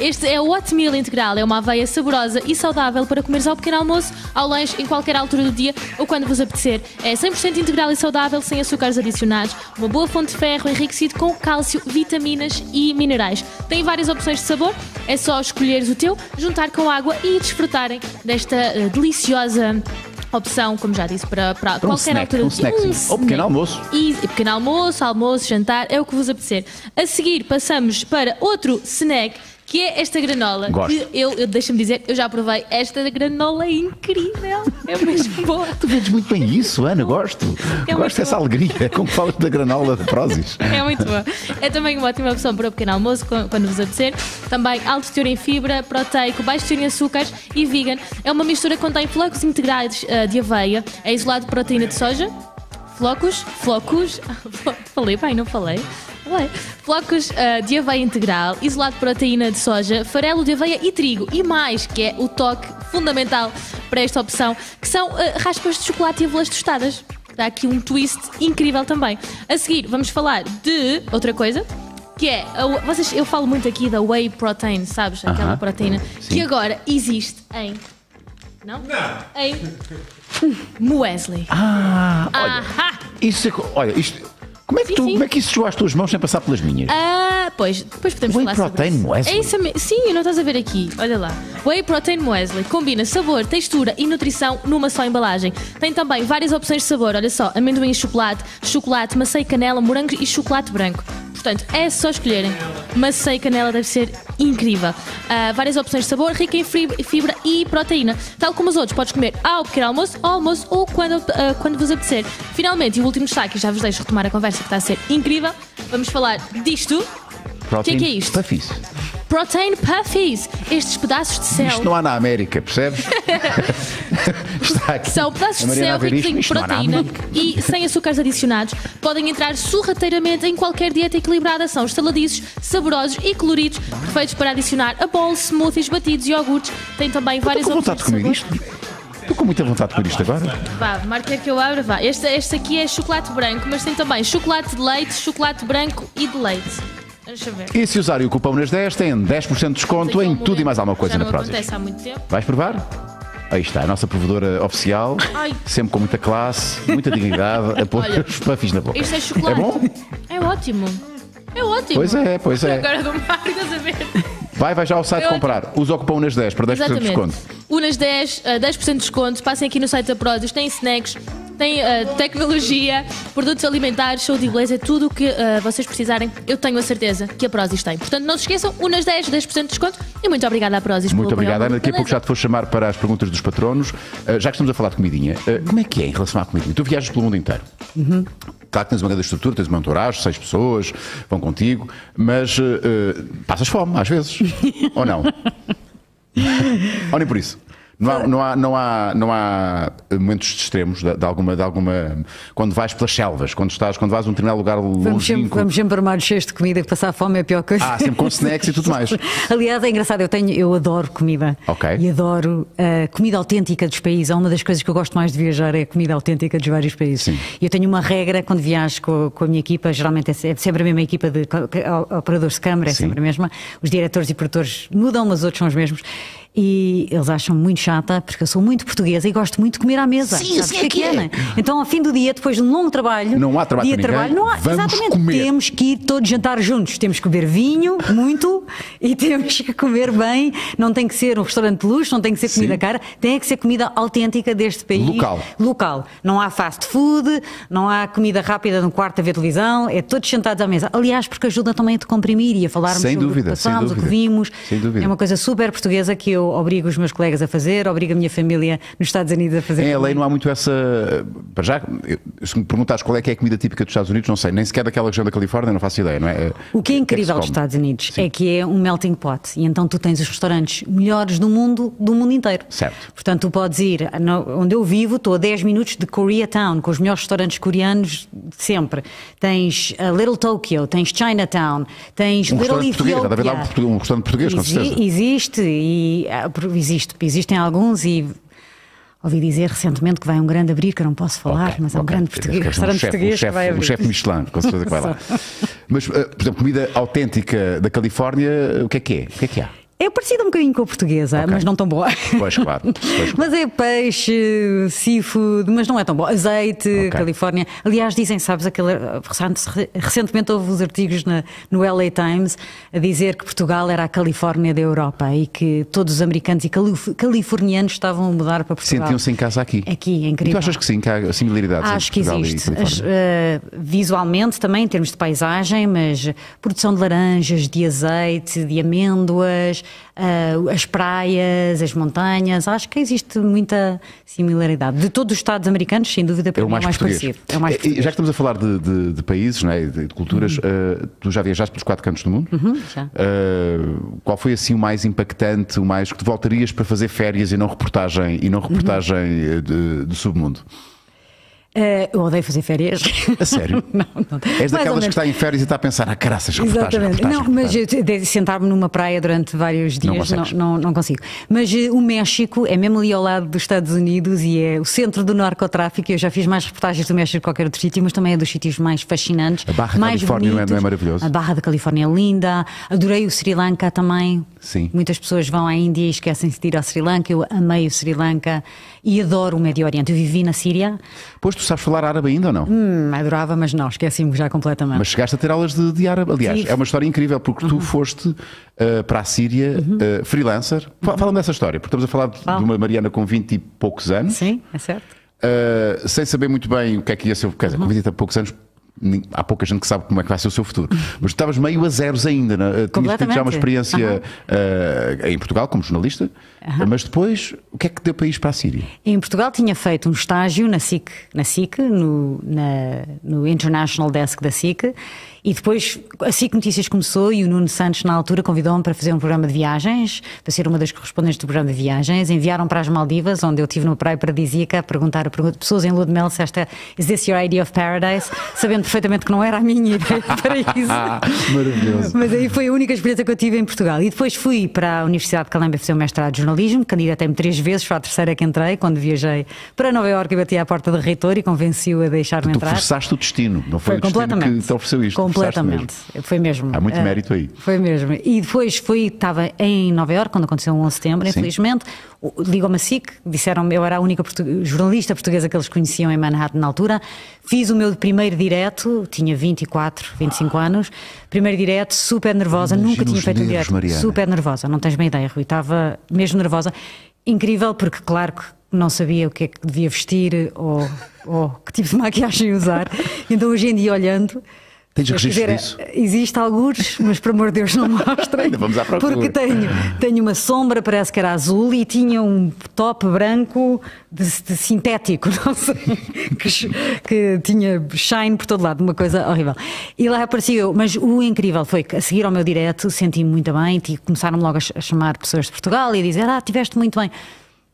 Speaker 2: este é o oatmeal integral, é uma aveia saborosa e saudável para comeres ao pequeno almoço, ao lanche, em qualquer altura do dia ou quando vos apetecer. É 100% integral e saudável, sem açúcares adicionados, uma boa fonte de ferro, enriquecido com cálcio, vitaminas e minerais. Tem várias opções de sabor, é só escolheres o teu, juntar com água e desfrutarem desta uh, deliciosa opção, como já disse, para, para, para qualquer um snack, altura. Um snack, um snack. Ou pequeno almoço. E, pequeno almoço, almoço, jantar, é o que vos apetecer. A seguir, passamos para outro snack que é esta granola. Gosto. Que eu, eu deixa-me dizer, eu já provei. Esta granola é incrível. É mesmo <laughs> boa.
Speaker 1: tu vês muito bem isso, Ana, gosto. É gosto dessa boa. alegria é com que falas da granola de prósis.
Speaker 2: É muito boa. É também uma ótima opção para o pequeno almoço, quando vos apetecer. Também alto teor em fibra, proteico, baixo teor em açúcares e vegan. É uma mistura que contém flocos integrais eh, de aveia, é isolado de proteína de soja, flocos, flocos, <laughs> falei bem, não falei? Falei. Flocos uh, de aveia integral, isolado de proteína de soja, farelo de aveia e trigo e mais, que é o toque fundamental para esta opção, que são uh, raspas de chocolate e avelas tostadas. Dá aqui um twist incrível também. A seguir, vamos falar de outra coisa, que é, vocês, eu falo muito aqui da whey protein, sabes? Aquela uh -huh. proteína Sim. que agora existe em... Não? Não! Em Wesley. Hum, ah, ah, olha, ah
Speaker 1: isso é, olha, isto, como é que, sim, tu, sim. Como é que isso chegou às tuas mãos sem passar pelas minhas?
Speaker 2: Ah, pois, depois podemos Whey falar protein sobre Muesli. É isso Sim, não estás a ver aqui. Olha lá. Whey Protein Muesli combina sabor, textura e nutrição numa só embalagem. Tem também várias opções de sabor. Olha só, amendoim e chocolate, chocolate, maçã e canela, morango e chocolate branco. Portanto, é só escolherem. Maçã e canela deve ser incrível. Uh, várias opções de sabor, rica em fibra e proteína. Tal como os outros, podes comer ao pequeno almoço, ao almoço ou quando, uh, quando vos apetecer. Finalmente, e o último destaque, já vos deixo retomar a conversa que está a ser incrível. Vamos falar disto.
Speaker 1: O que é que é isto? Puffies.
Speaker 2: Protein Puffies, estes pedaços de céu. Isto não há
Speaker 1: na América, percebes? <laughs>
Speaker 2: São pedaços de céu ricos em proteína e sem açúcares adicionados. Podem entrar sorrateiramente em qualquer dieta equilibrada. São estaladiços, saborosos e coloridos, perfeitos para adicionar a bowl, smoothies, batidos, e iogurtes. Tem também então, várias opções. de comer
Speaker 1: isto. Estou com muita vontade de comer isto agora.
Speaker 2: Vá, marca que eu abro, vá. Este, este aqui é chocolate branco, mas tem também chocolate de leite, chocolate branco e de leite.
Speaker 1: Deixa ver. E se usarem o cupom nas 10, têm 10% de desconto é em tudo e mais alguma coisa Já na próxima. Prozis. acontece há muito tempo. Vais provar? Aí está, a nossa provedora oficial, Ai. sempre com muita classe, muita dignidade, a <laughs> pôr Olha, os puffins na boca. Isto é chocolate. É bom?
Speaker 2: É ótimo. É ótimo. Pois é, pois é. Agora do Marcos a
Speaker 1: ver. Vai, vai já ao site Eu comprar. Então- Usa o cupom nas 10 para 10% Exatamente. de desconto.
Speaker 2: Unas 10, 10% eh, de desconto. Passem aqui no site da Prozis, tem snacks, tem uh, tecnologia, produtos alimentares, show de beleza, é tudo o que uh, vocês precisarem, eu tenho a certeza que a Prozis tem. Portanto, não se esqueçam, unas 10, 10% de desconto e muito obrigada à Prozis Muito obrigada, Ana. Daqui a pouco já
Speaker 1: te vou chamar para as perguntas dos patronos. Uh, já que estamos a falar de comidinha, como é que é em relação à comidinha? Tu viajas pelo mundo inteiro. Uhum. Claro que tens uma grande estrutura, tens uma entourage, seis pessoas, vão contigo, mas passas fome às vezes, <laughs> ou não? ou nem por isso? Não há, não há, não há, não há eh, momentos extremos de, de, alguma, de alguma. Quando vais pelas selvas, quando estás, quando vais a um determinado lugar longe. Vamos
Speaker 3: sempre, vamos cheios de comida, que passar fome é a pior coisa. Ah, sempre com snacks e tudo mais. <laughs> Aliás, é engraçado, eu, tenho, eu adoro comida. Ok. E adoro uh, comida autêntica dos países. É uma das coisas que eu gosto mais de viajar, é a comida autêntica dos vários países. Sim. E eu tenho uma regra quando viajo com, com a minha equipa, geralmente é, é sempre a mesma equipa de operadores de câmara, é Sim. sempre a mesma. Os diretores e produtores mudam, mas os outros são os mesmos e eles acham muito chata, porque eu sou muito portuguesa e gosto muito de comer à mesa. Sim, sim, é que é, é. é. Então, ao fim do dia, depois de um longo trabalho, não há trabalho dia trabalho, não há, Vamos exatamente, comer. temos que ir todos jantar juntos, temos que beber vinho, muito, e temos que comer bem, não tem que ser um restaurante de luxo, não tem que ser comida Sim. cara, tem que ser comida autêntica deste país. Local. Local. Não há fast food, não há comida rápida no quarto a ver televisão, é todos sentados à mesa. Aliás, porque ajuda também a te comprimir e a falarmos sem sobre dúvida, o que passámos, o que vimos. Sem dúvida. É uma coisa super portuguesa que eu obrigo os meus colegas a fazer, obrigo a minha família nos Estados Unidos a fazer. Em lei
Speaker 1: não há muito essa. Para já, se me perguntares qual é que é a comida típica dos Estados Unidos, não sei, nem sequer daquela região da Califórnia, não faço ideia, não é? é
Speaker 3: o que é, é incrível é dos Estados Unidos Sim. é que é um melting pot e então tu tens os restaurantes melhores do mundo, do mundo inteiro. Certo. Portanto, tu podes ir, onde eu vivo, estou a 10 minutos de Koreatown, com os melhores restaurantes coreanos de sempre. Tens eh, Little Tokyo, tens Chinatown, tens um Little Ethiopia. Português,
Speaker 1: um restaurante português, com certeza.
Speaker 3: Existe e ah, existe, existem alguns e ouvi dizer recentemente que vai um grande abrir, que eu não posso falar, okay, mas há um grande português, um restaurante chef, português um chef, que vai abrir. Um chefe Michelin, com certeza que vai lá.
Speaker 1: <laughs> mas, ah, por exemplo, comida autêntica da Califórnia, o que é que é? O que é que há?
Speaker 3: É parecida um bocadinho com a portuguesa, okay. mas não tão boa.
Speaker 1: Pois claro. <laughs> Pois,
Speaker 3: claro. mas é peixe, seafood, mas não é tão bom. Azeite, okay. Califórnia. Aliás, dizem, sabes, aquele, eh, recentemente houve os artigos na, no LA Times a dizer que Portugal era a Califórnia da Europa e que todos os americanos e calif californianos estavam a mudar para Portugal. Sentiam-se
Speaker 1: em casa aqui. Aqui,
Speaker 3: é então incrível. E tu achas que
Speaker 1: sim, que há similaridades Acho que existe. As, uh,
Speaker 3: visualmente também, em termos de paisagem, mas produção de laranjas, de azeite, de amêndoas uh, as praias, as montanhas. Acho que existe muita similaridade. De todos os Estados americanos, sem dúvida, para é o mais, é mais parecido. É
Speaker 1: mais já que estamos a falar de, de, de países, né, de, de culturas, uhum. uh, tu já viajaste pelos quatro cantos do mundo? Uhum, já. Uh, qual foi assim o mais impactante, o mais que te voltarias para fazer férias e não reportagem, e não reportagem uhum. de, submundo?
Speaker 3: Uh, eu odeio fazer férias. A sério?
Speaker 1: <laughs> não, não. És daquelas que está em férias e está a pensar, ah, caraças, reportagem, Exatamente. Reportagem, não,
Speaker 3: reportagem. mas sentar-me numa praia durante vários dias não, não, não, não, consigo. Mas uh, o México é mesmo ali ao lado dos Estados Unidos e é o centro do narcotráfico. Eu já fiz mais reportagens do México que qualquer outro sítio, mas também é dos sítios mais fascinantes. A Barra da Califórnia bonitos. não é maravilhoso? A Barra da Califórnia é linda. Adorei o Sri Lanka também. Sim. Muitas pessoas vão à Índia e esquecem-se de ir ao Sri Lanka. Eu amei o Sri Lanka e adoro o Médio Oriente. Eu vivi na Síria.
Speaker 1: Pois tu sabes falar árabe ainda ou não?
Speaker 3: Hum, adorava, mas não, esqueci-me já completamente.
Speaker 1: Mas chegaste a ter aulas de, de árabe. Aliás, Sim. é uma história incrível porque uhum. tu foste uh, para a Síria uhum. uh, freelancer. Uhum. Fala-me dessa história, porque estamos a falar de uma Mariana com 20 e poucos anos. Sim, é certo. Uh, sem saber muito bem o que é que ia ser, quer dizer, com 20 uhum. e poucos anos há pouca gente que sabe como é que vai ser o seu futuro. Uhum. Mas tu estavas meio a zeros ainda, né? tinhas tido já uma experiência uhum. uh, em Portugal como jornalista, uhum. mas depois o que é que deu país para a Síria?
Speaker 3: Em Portugal tinha feito um estágio na SIC, na SIC no, na, no International Desk da SIC, e depois, assim que Notícias começou e o Nuno Santos, na altura, convidou-me para fazer um programa de viagens, para ser uma das correspondentes do programa de viagens. Enviaram para as Maldivas, onde eu estive numa praia paradisíaca, a perguntar a pessoas em lua de mel se esta is this your idea of paradise? Sabendo perfeitamente que não era a minha
Speaker 1: ideia de paraíso. <laughs> Maravilhoso.
Speaker 3: Mas aí foi a única experiência que eu tive em Portugal. E depois fui para a Universidade de Calamba fazer um mestrado de jornalismo, candidatei-me três vezes, foi a terceira que entrei, quando viajei para Nova Iorque e bati à porta do reitor e convenci-o a deixar-me entrar. Tu
Speaker 1: forçaste o destino, não foi, foi o destino que te ofereceu isto. Completamente.
Speaker 3: Mesmo. Foi mesmo. Há muito ah, mérito aí. Foi mesmo. E depois fui, estava em Nova Iorque, quando aconteceu o 11 de setembro, Sim. infelizmente. Ligou-me a SIC, disseram-me, eu era a única jornalista portuguesa que eles conheciam em Manhattan na altura. Fiz o meu primeiro direto, tinha 24, 25 ah. anos. Primeiro direto, super nervosa, Imagina nunca tinha feito um direto. Mariana. Super nervosa, não tens bem ideia, Rui. Estava mesmo nervosa. Incrível, porque claro que não sabia o que é que devia vestir ou, ou que tipo de <laughs> maquiagem usar. Então hoje em dia, olhando Tens registro disso? Eh, existe alguns, mas por amor de Deus não mostrem. vamos à procura. Porque tenho, tenho uma sombra, parece que era azul, e tinha um top branco de, de sintético, <laughs> não sei, que, que, tinha shine por todo lado, uma coisa horrível. E lá apareceu eu, mas o incrível foi que a seguir ao meu direto senti-me muito bem, e começaram logo a, a chamar pessoas de Portugal e a dizer, ah, tiveste muito bem.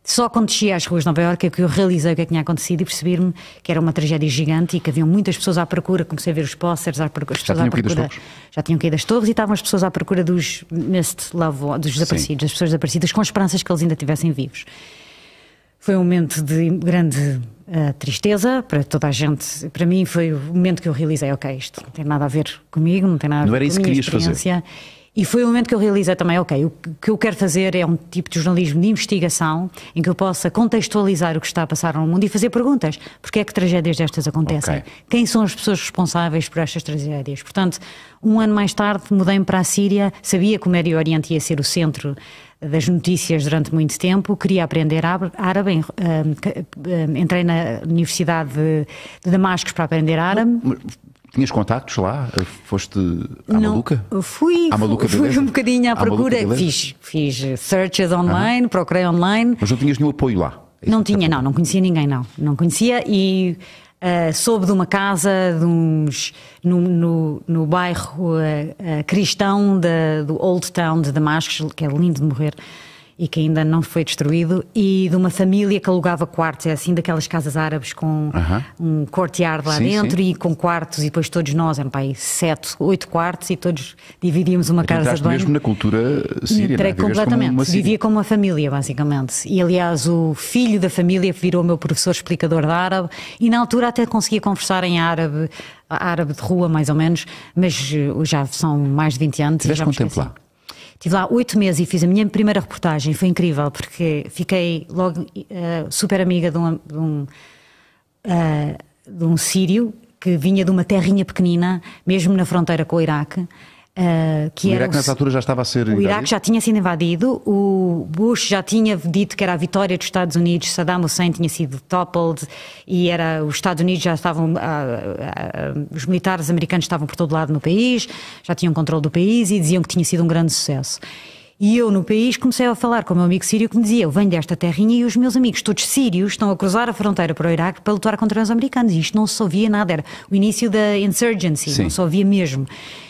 Speaker 3: Só quando cheguei às ruas de Nova Iorque é que eu realizei o que, é que tinha acontecido e percebi-me que era uma tragédia gigante e que haviam muitas pessoas à procura. Comecei a ver os posters, as pessoas já à procura. Já tinham caído as torres e estavam as pessoas à procura dos, dos desaparecidos, Sim. das pessoas desaparecidas, com esperanças que eles ainda estivessem vivos. Foi um momento de grande uh, tristeza para toda a gente. Para mim foi o momento que eu realizei, ok, isto não tem nada a ver comigo, não tem nada a ver com a minha experiência. Fazer. E foi o momento que eu realizei também, ok, o que eu quero fazer é um tipo de jornalismo de investigação em que eu possa contextualizar o que está a passar no mundo e fazer perguntas. Porquê é que tragédias destas acontecem? Okay. Quem são as pessoas responsáveis por estas tragédias? Portanto, um ano mais tarde mudei-me para a Síria, sabia que o Médio Oriente ia ser o centro das notícias durante muito tempo, queria aprender árabe, ah, ah, entrei na Universidade de Damascus para aprender árabe.
Speaker 1: Tinhas contactos lá? Foste à não, maluca?
Speaker 3: Fui, à maluca fui beleza? um bocadinho à, à procura. Fiz, fiz searches online, uhum. procurei online.
Speaker 1: Mas não tinhas nenhum apoio lá?
Speaker 3: Não é tinha, não, não conhecia ninguém, não. Não conhecia e uh, soube de uma casa de uns, no, no, no bairro uh, uh, cristão de, do Old Town de Damasco, que é lindo de morrer e que ainda não foi destruído, e de uma família que alugava quartos, é assim, daquelas casas árabes com um courtyard lá sim, dentro sim. e com quartos, e depois todos nós, eram pai, sete, oito quartos, e todos dividíamos uma então casa de banho. mesmo na
Speaker 1: cultura síria, é? Entrei não completamente, como vivia
Speaker 3: como uma família, basicamente. E aliás, o filho da família virou meu professor explicador de árabe, e na altura até conseguia conversar em árabe, árabe de rua, mais ou menos, mas eh, já são mais de 20 anos. Tiveste quanto tempo lá? Estive lá oito meses e fiz a minha primeira reportagem, foi incrível, porque fiquei logo uh, super amiga de um, de, um, uh, de um sírio que vinha de uma terrinha pequenina, mesmo na fronteira com o Iraque, Uh, que o Iraque, nessa altura, já
Speaker 1: estava a ser. O invadido. Iraque
Speaker 3: já tinha sido invadido, o Bush já tinha dito que era a vitória dos Estados Unidos, Saddam Hussein tinha sido toppled e era, os Estados Unidos já estavam. Uh, uh, os militares americanos estavam por todo lado no país, já tinham controle do país e diziam que tinha sido um grande sucesso. E eu, no país, comecei a falar com o meu amigo sírio que me dizia: Eu venho desta terrinha e os meus amigos, todos sírios, estão a cruzar a fronteira para o Iraque para lutar contra os americanos. E isto não se ouvia nada, era o início da insurgency, Sim. não se ouvia mesmo.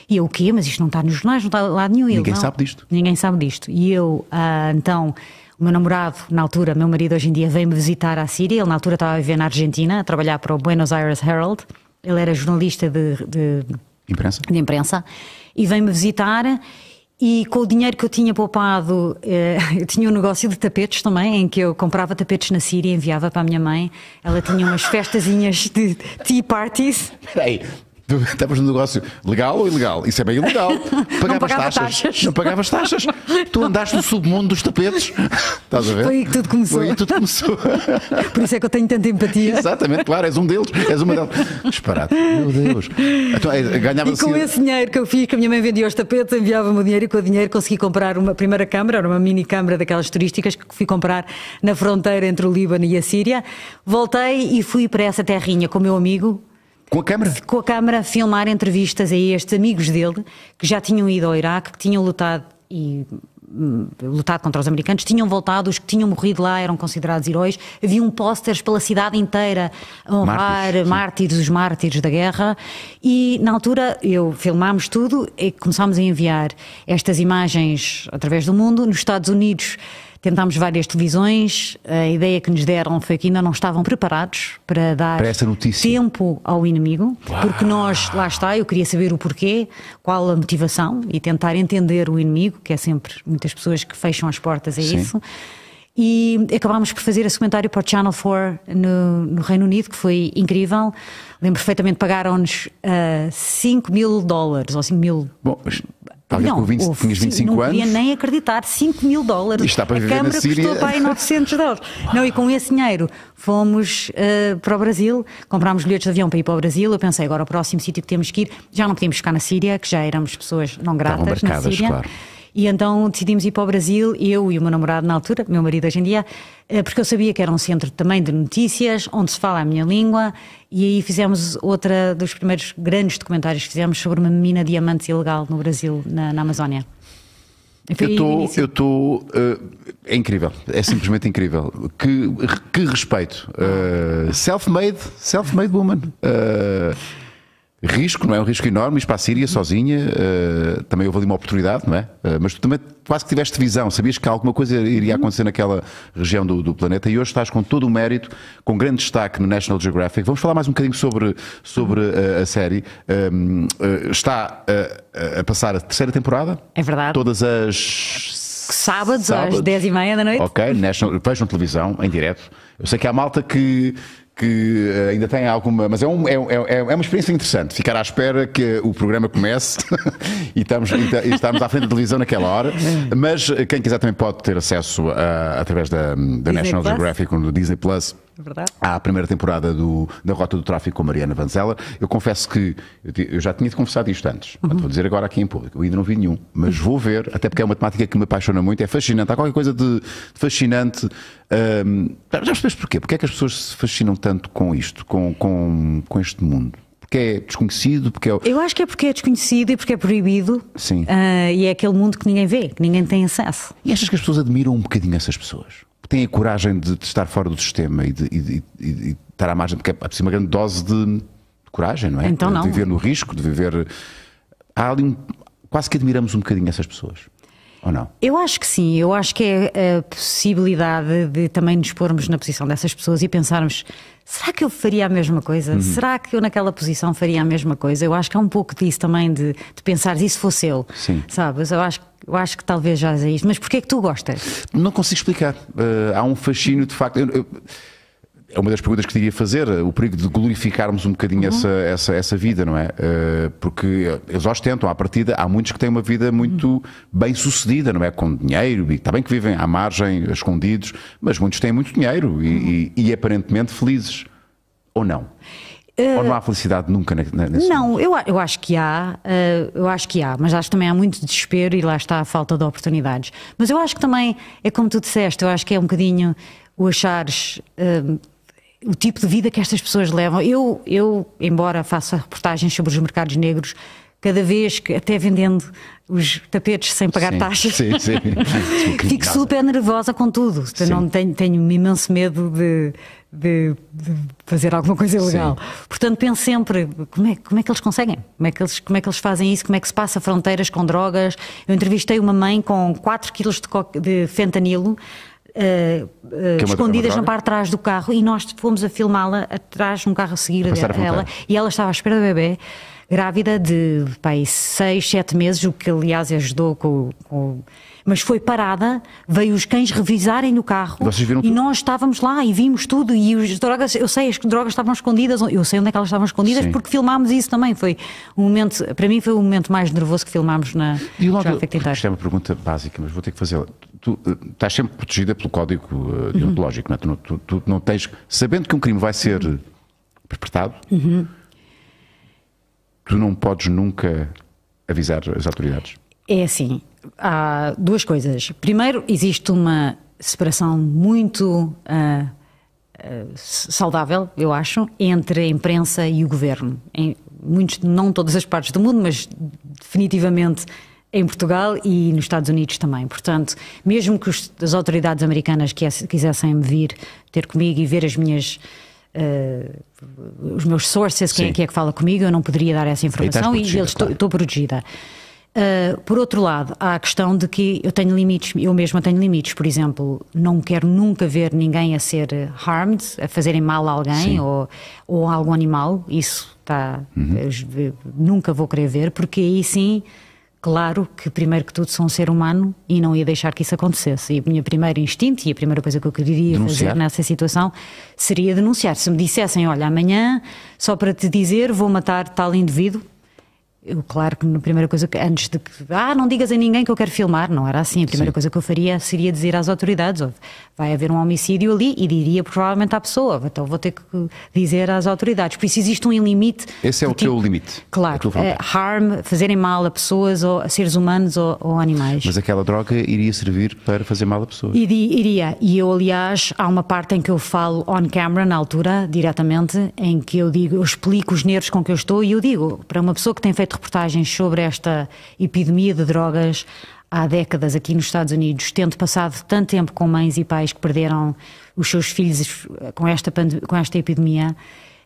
Speaker 3: E eu, o quê? Mas isto não está nos jornais, não está lá nenhum. Ninguém ele, sabe disto. Ninguém sabe disto. E eu, ah, então. O meu namorado, na altura, meu marido hoje em dia, veio-me visitar à Síria. Ele, na altura, estava a viver na Argentina, a trabalhar para o Buenos Aires Herald. Ele era jornalista de, de imprensa. De imprensa. E veio-me visitar e com o dinheiro que eu tinha poupado, eh, <laughs> eu tinha um negócio de tapetes também, em que eu comprava tapetes na Síria e enviava para a minha mãe. Ela tinha umas festazinhas de tea parties. Espera aí,
Speaker 1: <laughs> Estavas num negócio legal ou ilegal? Isso é bem ilegal. <laughs> Pagavas pagava taxas. taxas. Não pagavas taxas. tu andaste no submundo dos tapetes. <laughs> Estás a ver? Foi aí que tudo começou. Foi aí que tudo começou. Por isso é que eu tenho tanta empatia. Exatamente, claro, és um deles, és uma delas. Disparado. Meu Deus. Então, é, ganhava e com assim-
Speaker 3: esse dinheiro que eu fiz, que a minha mãe vendia os tapetes, enviava-me o dinheiro e com o dinheiro consegui comprar uma primeira câmara, era uma mini câmara daquelas turísticas que fui comprar na fronteira entre o Líbano e a Síria. Voltei e fui para essa terrinha com o meu amigo com a câmara? Com a câmara, filmar entrevistas a estes amigos dele que já tinham ido ao Iraque, que tinham lutado e hum, lutado contra os americanos, tinham voltado, os que tinham morrido lá eram considerados heróis. Havia um pósteres pela cidade inteira a honrar mártires, mártires os mártires da guerra. E na altura eu filmámos tudo e começámos a enviar estas imagens através do mundo. Nos Estados Unidos Tentámos várias televisões, a ideia que nos deram foi que ainda não estavam preparados para dar tempo ao inimigo, Uau. porque nós, lá está, eu queria saber o porquê, qual a motivação e tentar entender o inimigo, que é sempre muitas pessoas que fecham as portas a Sim. isso. E acabámos por fazer esse comentário para o Channel 4 no, no Reino Unido, que foi incrível. Lembro perfeitamente, pagaram-nos uh, ah, 5 mil dólares ou 5 mil.
Speaker 1: Bom, mas não, com 20, tinhas 25 não anos. Não podia
Speaker 3: nem acreditar, 5 mil dólares. E está para a viver Câmara na Síria. custou para aí 900 dólares. Não, e com esse dinheiro fomos uh, para o Brasil, comprámos bilhetes de avião para ir para o Brasil. Eu pensei, agora o próximo sítio que temos que ir, já não podíamos ficar na Síria, que já éramos pessoas não gratas na Síria. Claro. E então decidimos ir para o Brasil, eu e o meu namorado na altura, meu marido hoje em dia, eh, porque eu sabia que era um centro também de notícias, onde se fala a minha língua, e aí fizemos outra dos primeiros grandes documentários que fizemos sobre uma mina de diamantes ilegal no Brasil, na, na Amazónia.
Speaker 1: estou, eu estou. Uh, eh, é incrível, é simplesmente incrível. Que, que respeito. Uh, self-made, self-made woman. Uh, risco, não é? Um risco enorme, ir para a Síria sozinha, uh, também houve ali uma oportunidade, não é? Uh, mas tu também quase que tiveste visão, sabias que alguma coisa iria acontecer naquela região do, do, planeta e hoje estás com todo o mérito, com grande destaque no National Geographic. Vamos falar mais um bocadinho sobre, sobre uh, a série. Um, ehm, está a passar a terceira temporada? É verdade. Todas as sábados, sábados, às
Speaker 3: 10h30 da noite.
Speaker 1: Ok, national, vejam televisão, em direto. Eu sei que há malta que que eh, ainda tem alguma. Mas é, um, é, é, é, é, uma experiência interessante. Ficar à espera que o programa comece <laughs> e, estamos, e estamos à frente da televisão naquela hora. Mas eh, quem quiser também pode ter acesso a, eh, através da, da National Geographic ou do Disney Plus é verdade. à primeira temporada do, da Rota do Tráfico com Mariana Vanzella. Eu confesso que eu já tinha de conversar isto antes, uhum. vou dizer agora aqui em público. Eu ainda não vi nenhum, mas vou ver, até porque é uma temática que me apaixona muito, é fascinante. Há qualquer coisa de, de fascinante. Um, já percebes porquê? Porquê é que as pessoas se fascinam tanto com isto, com, com, com este mundo? porque é desconhecido, porque é...
Speaker 3: Eu acho que é porque é desconhecido e porque é proibido. Sim. Uh, e é aquele mundo que ninguém vê, que ninguém tem acesso. E
Speaker 1: achas que as pessoas admiram um bocadinho essas pessoas? têm a coragem de, de, estar fora do sistema e de, e, de, e de, estar à margem, porque é preciso uma grande dose de, coragem, não é? Então não. De viver no risco, de viver. Há ali um, quase que admiramos um bocadinho essas pessoas. Ou não?
Speaker 3: Eu acho que sim, eu acho que é a possibilidade de também nos pormos na posição dessas pessoas e pensarmos será que eu faria a mesma coisa? Uhum. Será que eu naquela posição faria a mesma coisa? Eu acho que é um pouco disso também de, de pensar, e se fosse eu? Sim. Sabes? Eu acho eu acho que talvez já seja isto, mas porquê é que tu gostas?
Speaker 1: Não consigo explicar. Uh, há um fascínio, de facto. Eu, eu é uma das perguntas que te iria fazer, o perigo de glorificarmos um bocadinho uhum. essa, essa, essa vida, não é? Eh, porque eles ostentam, à partida, há muitos que têm uma vida muito uhum. bem sucedida, não é? Com dinheiro, e está bem que vivem à margem, escondidos, mas muitos têm muito dinheiro e, uhum. e, e aparentemente felizes. Ou não? Uh, Ou não há eh, felicidade nunca nesse
Speaker 3: Não, eu, eu, acho que há, uh, eu acho que há, mas acho que também há muito desespero e lá está a falta de oportunidades. Mas eu acho que também, é como tu disseste, eu acho que é um bocadinho o achares. Uh, o tipo de vida que estas pessoas levam. Eu, eu embora faça reportagens sobre os mercados negros, cada vez que, até vendendo os tapetes sem pagar sim, taxas, sim, sim. <laughs> fico super nervosa com tudo. Não tenho, tenho um imenso medo de, de, de fazer alguma coisa ilegal. Portanto, penso sempre como é, como é que eles conseguem, como é que eles, como é que eles fazem isso, como é que se passa fronteiras com drogas. Eu entrevistei uma mãe com 4 quilos de, de fentanilo Uh, uh, escondidas na parte de trás do carro e nós fomos a filmá-la atrás num carro a seguir a, a, a ela e ela estava à espera do bebê grávida de pai, 6, 7 meses, o que aliás ajudou com, com mas foi parada, veio os cães revisarem no carro e nós estávamos lá e vimos tudo e drogas, eu sei, as drogas estavam escondidas, eu sei onde é que elas estavam escondidas Sim. porque filmámos isso também, foi um momento, para mim foi o momento mais nervoso que filmámos na e logo, Isto
Speaker 1: é uma pergunta básica, mas vou ter que fazê-la. Tu uh, estás sempre protegida pelo código uh, deontológico, uhum. não é? Tu, tu, tu, não tens, sabendo que um crime vai ser uhum. perpetrado, uhum. tu não podes nunca avisar as autoridades.
Speaker 3: É assim, há duas coisas. Primeiro, existe uma separação muito uh, uh, saudável, eu acho, entre a imprensa e o governo. Em muitos, não todas as partes do mundo, mas definitivamente em Portugal e nos Estados Unidos também. Portanto, mesmo que os, as autoridades americanas quisessem vir ter comigo e ver as minhas. Uh, os meus sources, quem é que é que fala comigo, eu não poderia dar essa informação e, estou claro. protegida. Uh, por outro lado, há a questão de que eu tenho limites, eu mesma tenho limites, por exemplo, não quero nunca ver ninguém a ser ah, harmed, a fazerem mal a alguém Sim. ou, ou a algum animal, isso está, uhum. nunca vou querer ver, porque aí sim Claro que, primeiro que tudo, sou um ser humano e não ia deixar que isso acontecesse. E o meu primeiro instinto e a primeira coisa que eu queria denunciar. fazer nessa situação seria denunciar. Se me dissessem, olha, amanhã, só para te dizer, vou matar tal indivíduo, eu, claro que a primeira coisa que, antes de que, ah, não digas a ninguém que eu quero filmar, não era assim. A primeira Sim. coisa que eu faria seria dizer às autoridades: vai haver um homicídio ali e diria provavelmente à pessoa, então vou ter que dizer às autoridades. Por isso existe um limite. Esse é o teu
Speaker 1: limite. Claro, é, eh,
Speaker 3: harm, fazerem mal a pessoas ou a seres humanos ou, ou, animais.
Speaker 1: Mas aquela droga iria servir para fazer mal a pessoas. Iria,
Speaker 3: iria. E eu, aliás, há uma parte em que eu falo on camera, na altura, diretamente, em que eu digo, eu explico os nervos com que eu estou e eu digo, para uma pessoa que tem feito reportagens sobre esta epidemia de drogas há décadas aqui nos Estados Unidos, tendo passado tanto tempo com mães e pais que perderam os seus filhos com esta, com esta epidemia,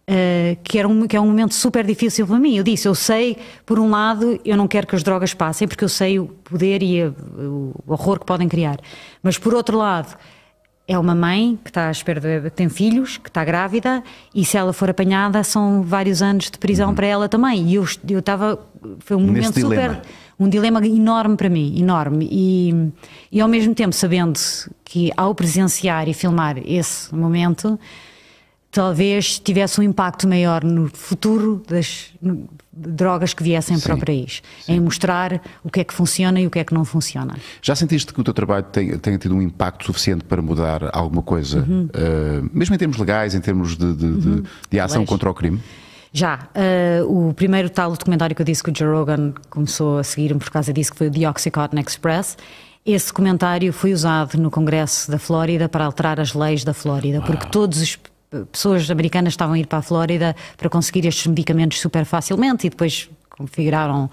Speaker 3: uh, que, era um, que é um momento super difícil para mim. Eu disse, eu sei, por um lado, eu não quero que as drogas passem, porque eu sei o poder e a, o horror que podem criar. Mas, por outro lado, é uma mãe que está à espera de, tem filhos, que está grávida, e se ela for apanhada, são vários anos de prisão uhum. para ela também. E eu estava. Foi um Neste momento super. Um dilema enorme para mim, enorme. E, e ao mesmo tempo, sabendo que ao presenciar e filmar esse momento, talvez tivesse um impacto maior no futuro das. No, drogas que viessem Sim. para o país, Sim. em mostrar o que é que funciona e o que é que não funciona.
Speaker 1: Já sentiste que o teu trabalho tem, tenha tido um impacto suficiente para mudar alguma coisa, uhum. uh, mesmo em termos legais, em termos de, de, uhum. de, de ação contra o crime?
Speaker 3: Já, uh, o primeiro tal documentário que eu disse que o Joe Rogan começou a seguir-me por causa disso, que foi o The Oxycontin Express, esse comentário foi usado no Congresso da Flórida para alterar as leis da Flórida, Uau. Ah. porque todos os pessoas americanas estavam a ir para a Flórida para conseguir estes medicamentos super facilmente e depois configuraram uh,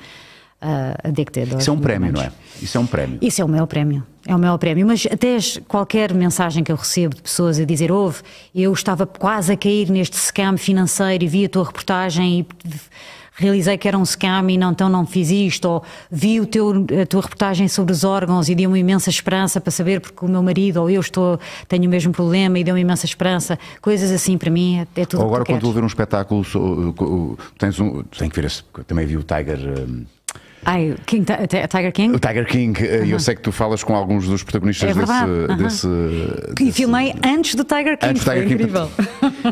Speaker 3: ah, Addicted. Isso é um prémio, não é? Isso é um prémio. Isso é o meu prémio. É o meu prémio. Mas até qualquer mensagem que eu recebo de pessoas a dizer: houve, eu estava quase a cair neste scam financeiro e vi a tua reportagem e realizei que era um scam e não, então não fiz isto, ou vi o teu, a tua reportagem sobre os órgãos e deu-me imensa esperança para saber porque o meu marido ou eu estou, tenho o mesmo problema e deu-me imensa esperança, coisas assim para mim é, é tudo Ou agora que tu quando vou
Speaker 1: ver um espetáculo, tens um, tem que ver, também vi o Tiger... Um
Speaker 3: Ai, King, Tiger King?
Speaker 1: O Tiger King, uh eu sei que tu falas com alguns dos protagonistas é desse, uh desse, Que
Speaker 3: desse... filmei antes do Tiger King, antes do Tiger King. incrível.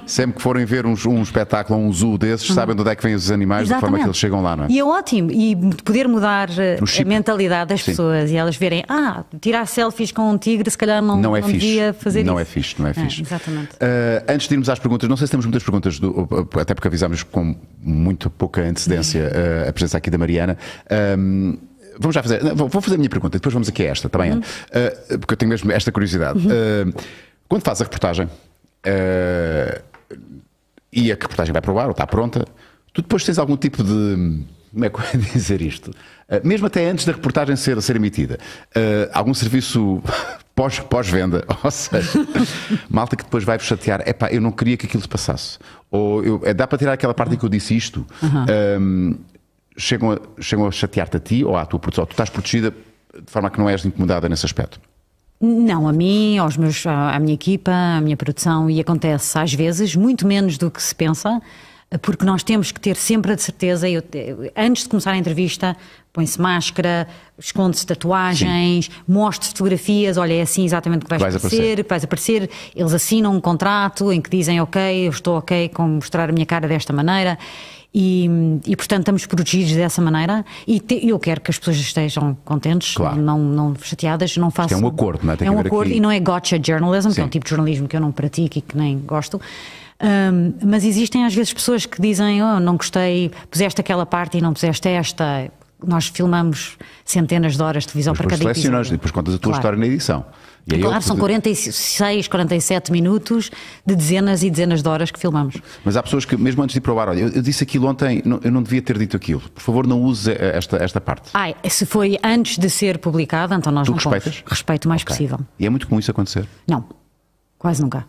Speaker 1: Sempre que forem ver um, um espetáculo, um zoo desses, sabem de onde é que vêm os animais, Exatamente. da forma é que eles chegam lá, não é? E
Speaker 3: é ótimo, e poder mudar eh, a mentalidade das Sim. pessoas e elas verem, ah, tirar selfies com um tigre, se calhar não, não, é não fixe. devia fazer não isso. Não é fixe, não é, é fixe. É, exatamente.
Speaker 1: Uh, antes de irmos às perguntas, não sei se temos muitas perguntas, do, até porque avisámos com muito pouca antecedência a presença aqui da Mariana. Uh, um, vamos já fazer. Não, vou fazer a minha pergunta, depois vamos aqui a esta, também, tá uhum. uh, porque eu tenho mesmo esta curiosidade. Uhum. Uh, quando faz a reportagem uh, e a reportagem vai provar ou está pronta, tu depois tens algum tipo de. Como é que eu é dizer isto? mesmo até antes da reportagem ser, ser emitida, algum serviço <laughs> pós, pós-venda, <laughs> ou seja, malta que depois vai-vos chatear, é pá, eu não queria que aquilo se passasse. Ou eu, eh, dá para tirar aquela parte em que eu disse isto. Uhum. Um, chegam a, chegam a chatear-te a ti ou à tua produção? Tu estás protegida de forma que não és incomodada nesse aspecto?
Speaker 3: Não, a mim, aos meus, à minha equipa, à minha produção, e acontece às vezes, muito menos do que se pensa, porque nós temos que ter sempre a certeza, eu, antes de começar a entrevista, põe-se máscara, esconde-se tatuagens, mostra fotografias, olha, é assim exatamente que vais, vais aparecer, aparecer. Que vais aparecer. Eles assinam um contrato em que dizem, ok, eu estou ok com mostrar a minha cara desta maneira e, e portanto estamos protegidos dessa maneira e te, eu quero que as pessoas estejam contentes, claro. não, não chateadas, não façam... é um
Speaker 1: acordo, não é? Tem é um acordo aqui... e não
Speaker 3: é gotcha journalism, Sim. que é um tipo de jornalismo que eu não pratico e que nem gosto. Um, mas existem às vezes pessoas que dizem, oh, não gostei, puseste aquela parte e não puseste esta. Nós filmamos centenas de horas de televisão mas para cada episódio. Depois depois contas a tua claro. história
Speaker 1: na edição. E claro, são
Speaker 3: 46, 47 minutos de dezenas e dezenas de horas que filmamos.
Speaker 1: Mas há pessoas que, mesmo antes de ir para o bar, olha, eu, disse aquilo ontem, eu não devia ter dito aquilo. Por favor, não use eh, esta, esta parte.
Speaker 3: Ai, ah, é, se foi antes de ser publicada, então nós tu não respeitas? Respeito o mais okay. possível.
Speaker 1: E é muito comum isso acontecer?
Speaker 3: Não, quase nunca.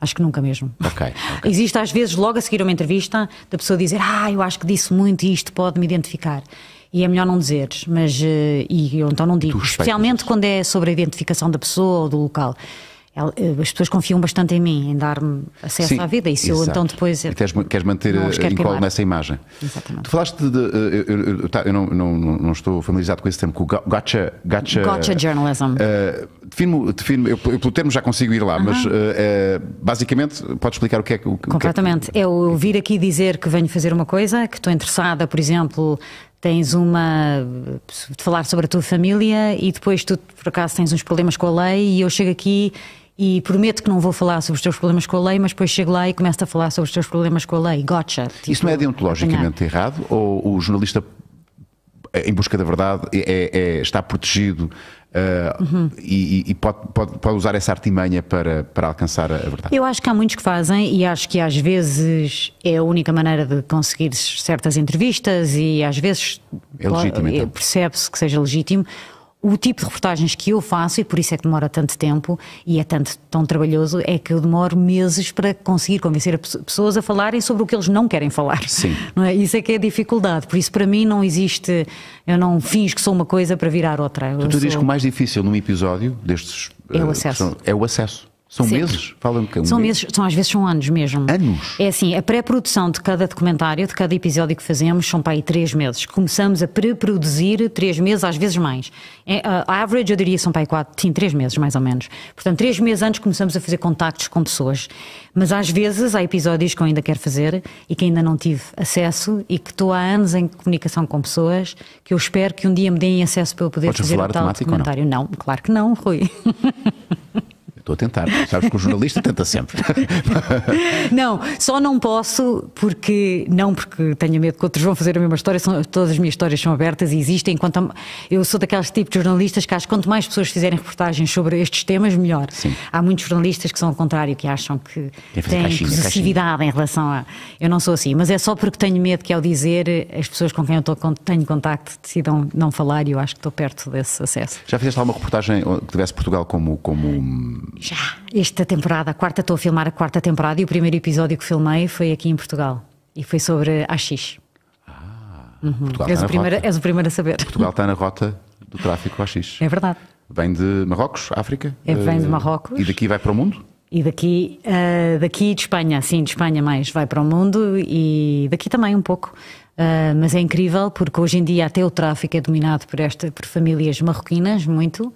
Speaker 3: Acho que nunca mesmo. Okay, <laughs> Existe às vezes, logo a seguir uma entrevista, da pessoa dizer, ah, eu acho que disse muito e isto pode me identificar. E é melhor não dizeres, mas. Eh, e eu então não digo. Especialmente quando é sobre a identificação da pessoa ou do local eh, as pessoas confiam bastante em mim, em dar-me acesso Sim, à vida, e se eu então depois. Eh, e queres,
Speaker 1: queres manter incólume nessa imagem. Exatamente. Tu falaste de. Eu, eu, eu tá, não, não, não, estou familiarizado com esse termo, com o gotcha. Gotcha, gotcha journalism. Uh, defino, defino, eu, pelo termo já consigo ir lá, uh -huh. mas uh, basicamente podes explicar o que é que. É
Speaker 3: Completamente. é Eu vir aqui dizer que venho fazer uma coisa, que estou interessada, por exemplo, tens uma. de falar sobre a tua família e depois tu, por acaso, tens uns problemas com a lei e eu chego aqui e prometo que não vou falar sobre os teus problemas com a lei, mas depois chego lá e começo a falar sobre os teus problemas com a lei. Gotcha. Tipo,
Speaker 1: Isso não é deontologicamente apanhar. errado? Ou o jornalista eh, em busca da verdade é, é, está protegido uhum. e, e pode, pode, pode, usar essa artimanha para, para alcançar a verdade.
Speaker 3: Eu acho que há muitos que fazem e acho que às vezes é a única maneira de conseguir certas entrevistas e às vezes é então. percebe-se que seja legítimo o tipo de reportagens que eu faço, e por isso é que demora tanto tempo e é tanto, tão trabalhoso, é que eu demoro meses para conseguir convencer as pessoas a falarem sobre o que eles não querem falar. Sim. <laughs> É? Isso é que é a dificuldade. Por isso, para mim, não existe. Eu não finjo que sou uma coisa para virar outra. Tu, tu sou... dizes que o
Speaker 1: mais difícil num episódio destes. É o eh, acesso. é o acesso. São meses? Falam que um são mês?
Speaker 3: meses, são, às vezes são anos mesmo. Anos? É assim, a pré-produção de cada documentário, de cada episódio que fazemos, são para aí três meses. Começamos a pré-produzir três meses, às vezes mais. É, a average eu diria são para aí quatro, sim, três meses mais ou menos. Portanto, três meses antes começamos a fazer contactos com pessoas. Mas às vezes há episódios que eu ainda quero fazer e que ainda não tive acesso e que estou há anos em comunicação com pessoas que eu espero que um dia me deem acesso para eu poder Podes fazer um tal documentário. Não? não, claro que não, Rui. <laughs>
Speaker 1: Estou a tentar. Sabes que o jornalista tenta sempre. <laughs>
Speaker 3: não, só não posso porque. Não porque tenha medo que outros vão fazer a mesma história. São, todas as minhas histórias são abertas e existem. Quanto a, eu sou daqueles tipos de jornalistas que acho que quanto mais pessoas fizerem reportagens sobre estes temas, melhor. Sim. Há muitos jornalistas que são ao contrário, que acham que têm excessividade possessividade em relação a. Eu não sou assim, mas é só porque tenho medo que ao dizer as pessoas com quem eu tenho contacto decidam não falar e eu acho que estou perto desse acesso.
Speaker 1: Já fizeste alguma reportagem que tivesse Portugal como, como já.
Speaker 3: Esta temporada, a quarta, estou a filmar a quarta temporada e o primeiro episódio que filmei foi aqui em Portugal. E foi sobre AX.
Speaker 1: Ah, uhum. Portugal és, está o na primeiro, rota.
Speaker 3: és o primeiro a saber. Portugal
Speaker 1: está na rota <laughs> do tráfico AX. É verdade. Vem de Marrocos, África? É, vem de eh, Marrocos. E daqui vai para o mundo?
Speaker 3: E daqui, uh, daqui de Espanha, sim, de Espanha mais, vai para o mundo e daqui também um pouco. Uh, mas é incrível porque hoje em dia até o tráfico é dominado por, esta, por famílias marroquinas, muito.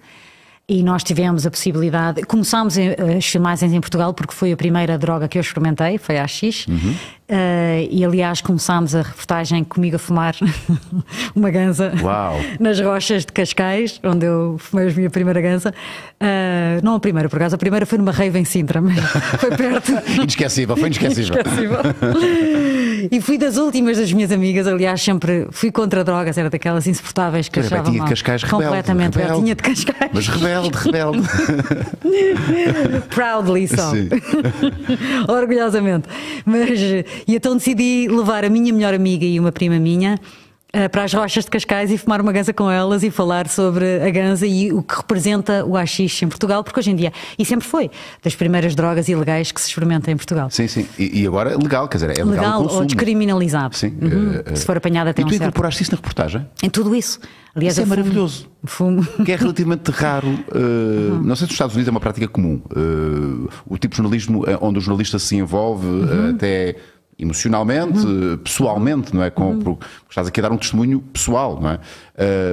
Speaker 3: E nós tivemos a possibilidade, começámos as filmagens em Portugal porque foi a primeira droga que eu experimentei, foi a AX. Uhum. Uh, e aliás começámos a reportagem comigo a fumar <laughs> uma ganza Uau. <laughs> nas rochas de Cascais, onde eu fumei a minha primeira ganza. Uh, não a primeira, por acaso, a primeira foi numa rave em Sintra, mas <laughs>
Speaker 1: foi perto. inesquecível, foi inesquecível. inesquecível.
Speaker 3: e fui das últimas das minhas amigas, aliás, sempre fui contra drogas, era daquelas insuportáveis que achava tinha De Cascais rebelde, Completamente, rebelde, tinha de Cascais. Mas rebelde, rebelde. Proudly só. Orgulhosamente. Mas e então decidi levar a minha melhor amiga e uma prima minha eh, para as rochas de Cascais e fumar uma ganza com elas e falar sobre a ganza e o que representa o haxixe em Portugal, porque hoje em dia, e sempre foi, das primeiras drogas ilegais que se experimenta em Portugal.
Speaker 1: Sim, sim. E, e agora legal, quer dizer, é legal, legal o consumo. ou
Speaker 3: descriminalizado. Sim. Uhum. Uh, uh, se for apanhada eh, até e um tu certo. incorporaste
Speaker 1: isso na reportagem?
Speaker 3: Em tudo isso. Aliás, isso é fumo, maravilhoso. Fumo. <laughs> Que é
Speaker 1: relativamente raro. Uh, uhum. Não sei se nos Estados Unidos é uma prática comum. o tipo de jornalismo onde o jornalista se envolve uhum. até emocionalmente, uhum. pessoalmente, não é? Com, uhum. estás aqui a dar um testemunho pessoal, não é?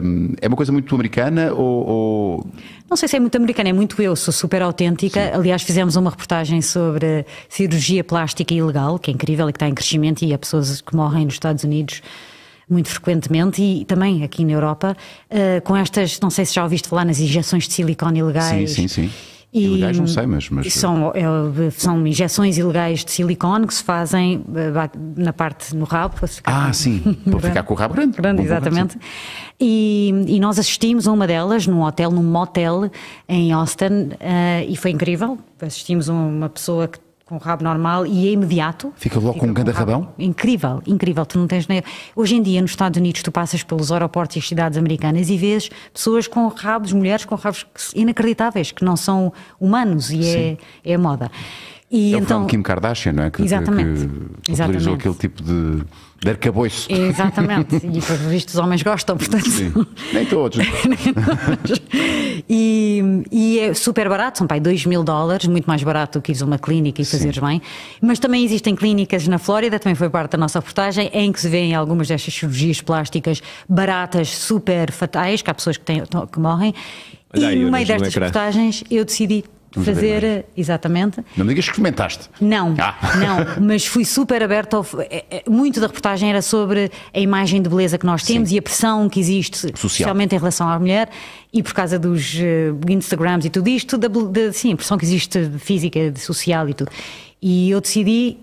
Speaker 1: Um, é uma coisa muito americana ou, ou,
Speaker 3: Não sei se é muito americana, é muito eu, sou super autêntica. Sim. Aliás, fizemos uma reportagem sobre cirurgia plástica ilegal, que é incrível e que está em crescimento e há pessoas que morrem nos Estados Unidos muito frequentemente e também aqui na Europa, uh, com estas, não sei se já ouviste falar nas injeções de silicone ilegais. Sim, sim,
Speaker 1: sim e ilegais não sei, mas... mas... São,
Speaker 3: é, são injeções ilegais de silicone que se fazem eh, na parte, no rabo. Para ficar
Speaker 1: ah, sim, para <laughs> ficar com o rabo grande. Grande, exatamente.
Speaker 3: E, e, nós assistimos a uma delas num hotel, num motel em Austin, uh, e foi incrível. Assistimos a uma pessoa que com o rabo normal e é imediato. Fica logo fica com um grande rabão? Incrível, incrível. Tu não tens nem... Hoje em dia, nos Estados Unidos, tu passas pelos aeroportos e as cidades americanas e vês pessoas com rabos, mulheres com rabos inacreditáveis, que não são humanos e é, a é moda. E é então, o Kim
Speaker 1: Kardashian, não é? Que, exatamente. Que, que exatamente. aquele tipo de de arcabouço.
Speaker 3: Exatamente, e pelo visto os homens gostam, portanto.
Speaker 1: Sim. Nem todos. <laughs> Nem todos.
Speaker 3: E, e, é super barato, são pai 2 mil dólares, muito mais barato do que ir a uma clínica e Sim. fazeres bem. Mas também existem clínicas na Flórida, também foi parte da nossa reportagem, em que se vêem algumas destas cirurgias plásticas baratas, super fatais, que há pessoas que, têm, que morrem. e aí, no meio destas reportagens eu decidi fazer. É? Eh, exatamente.
Speaker 1: Não me digas que comentaste.
Speaker 3: Não, ah. <laughs> não, mas fui super aberta. Ao, eh, eh, muito da reportagem era sobre a imagem de beleza que nós temos Sim. e a pressão que existe, Social. especialmente em relação à mulher, e por causa dos uh, Instagrams e tudo isto, da, da, sim, a pressão que existe física, social e tudo. E eu decidi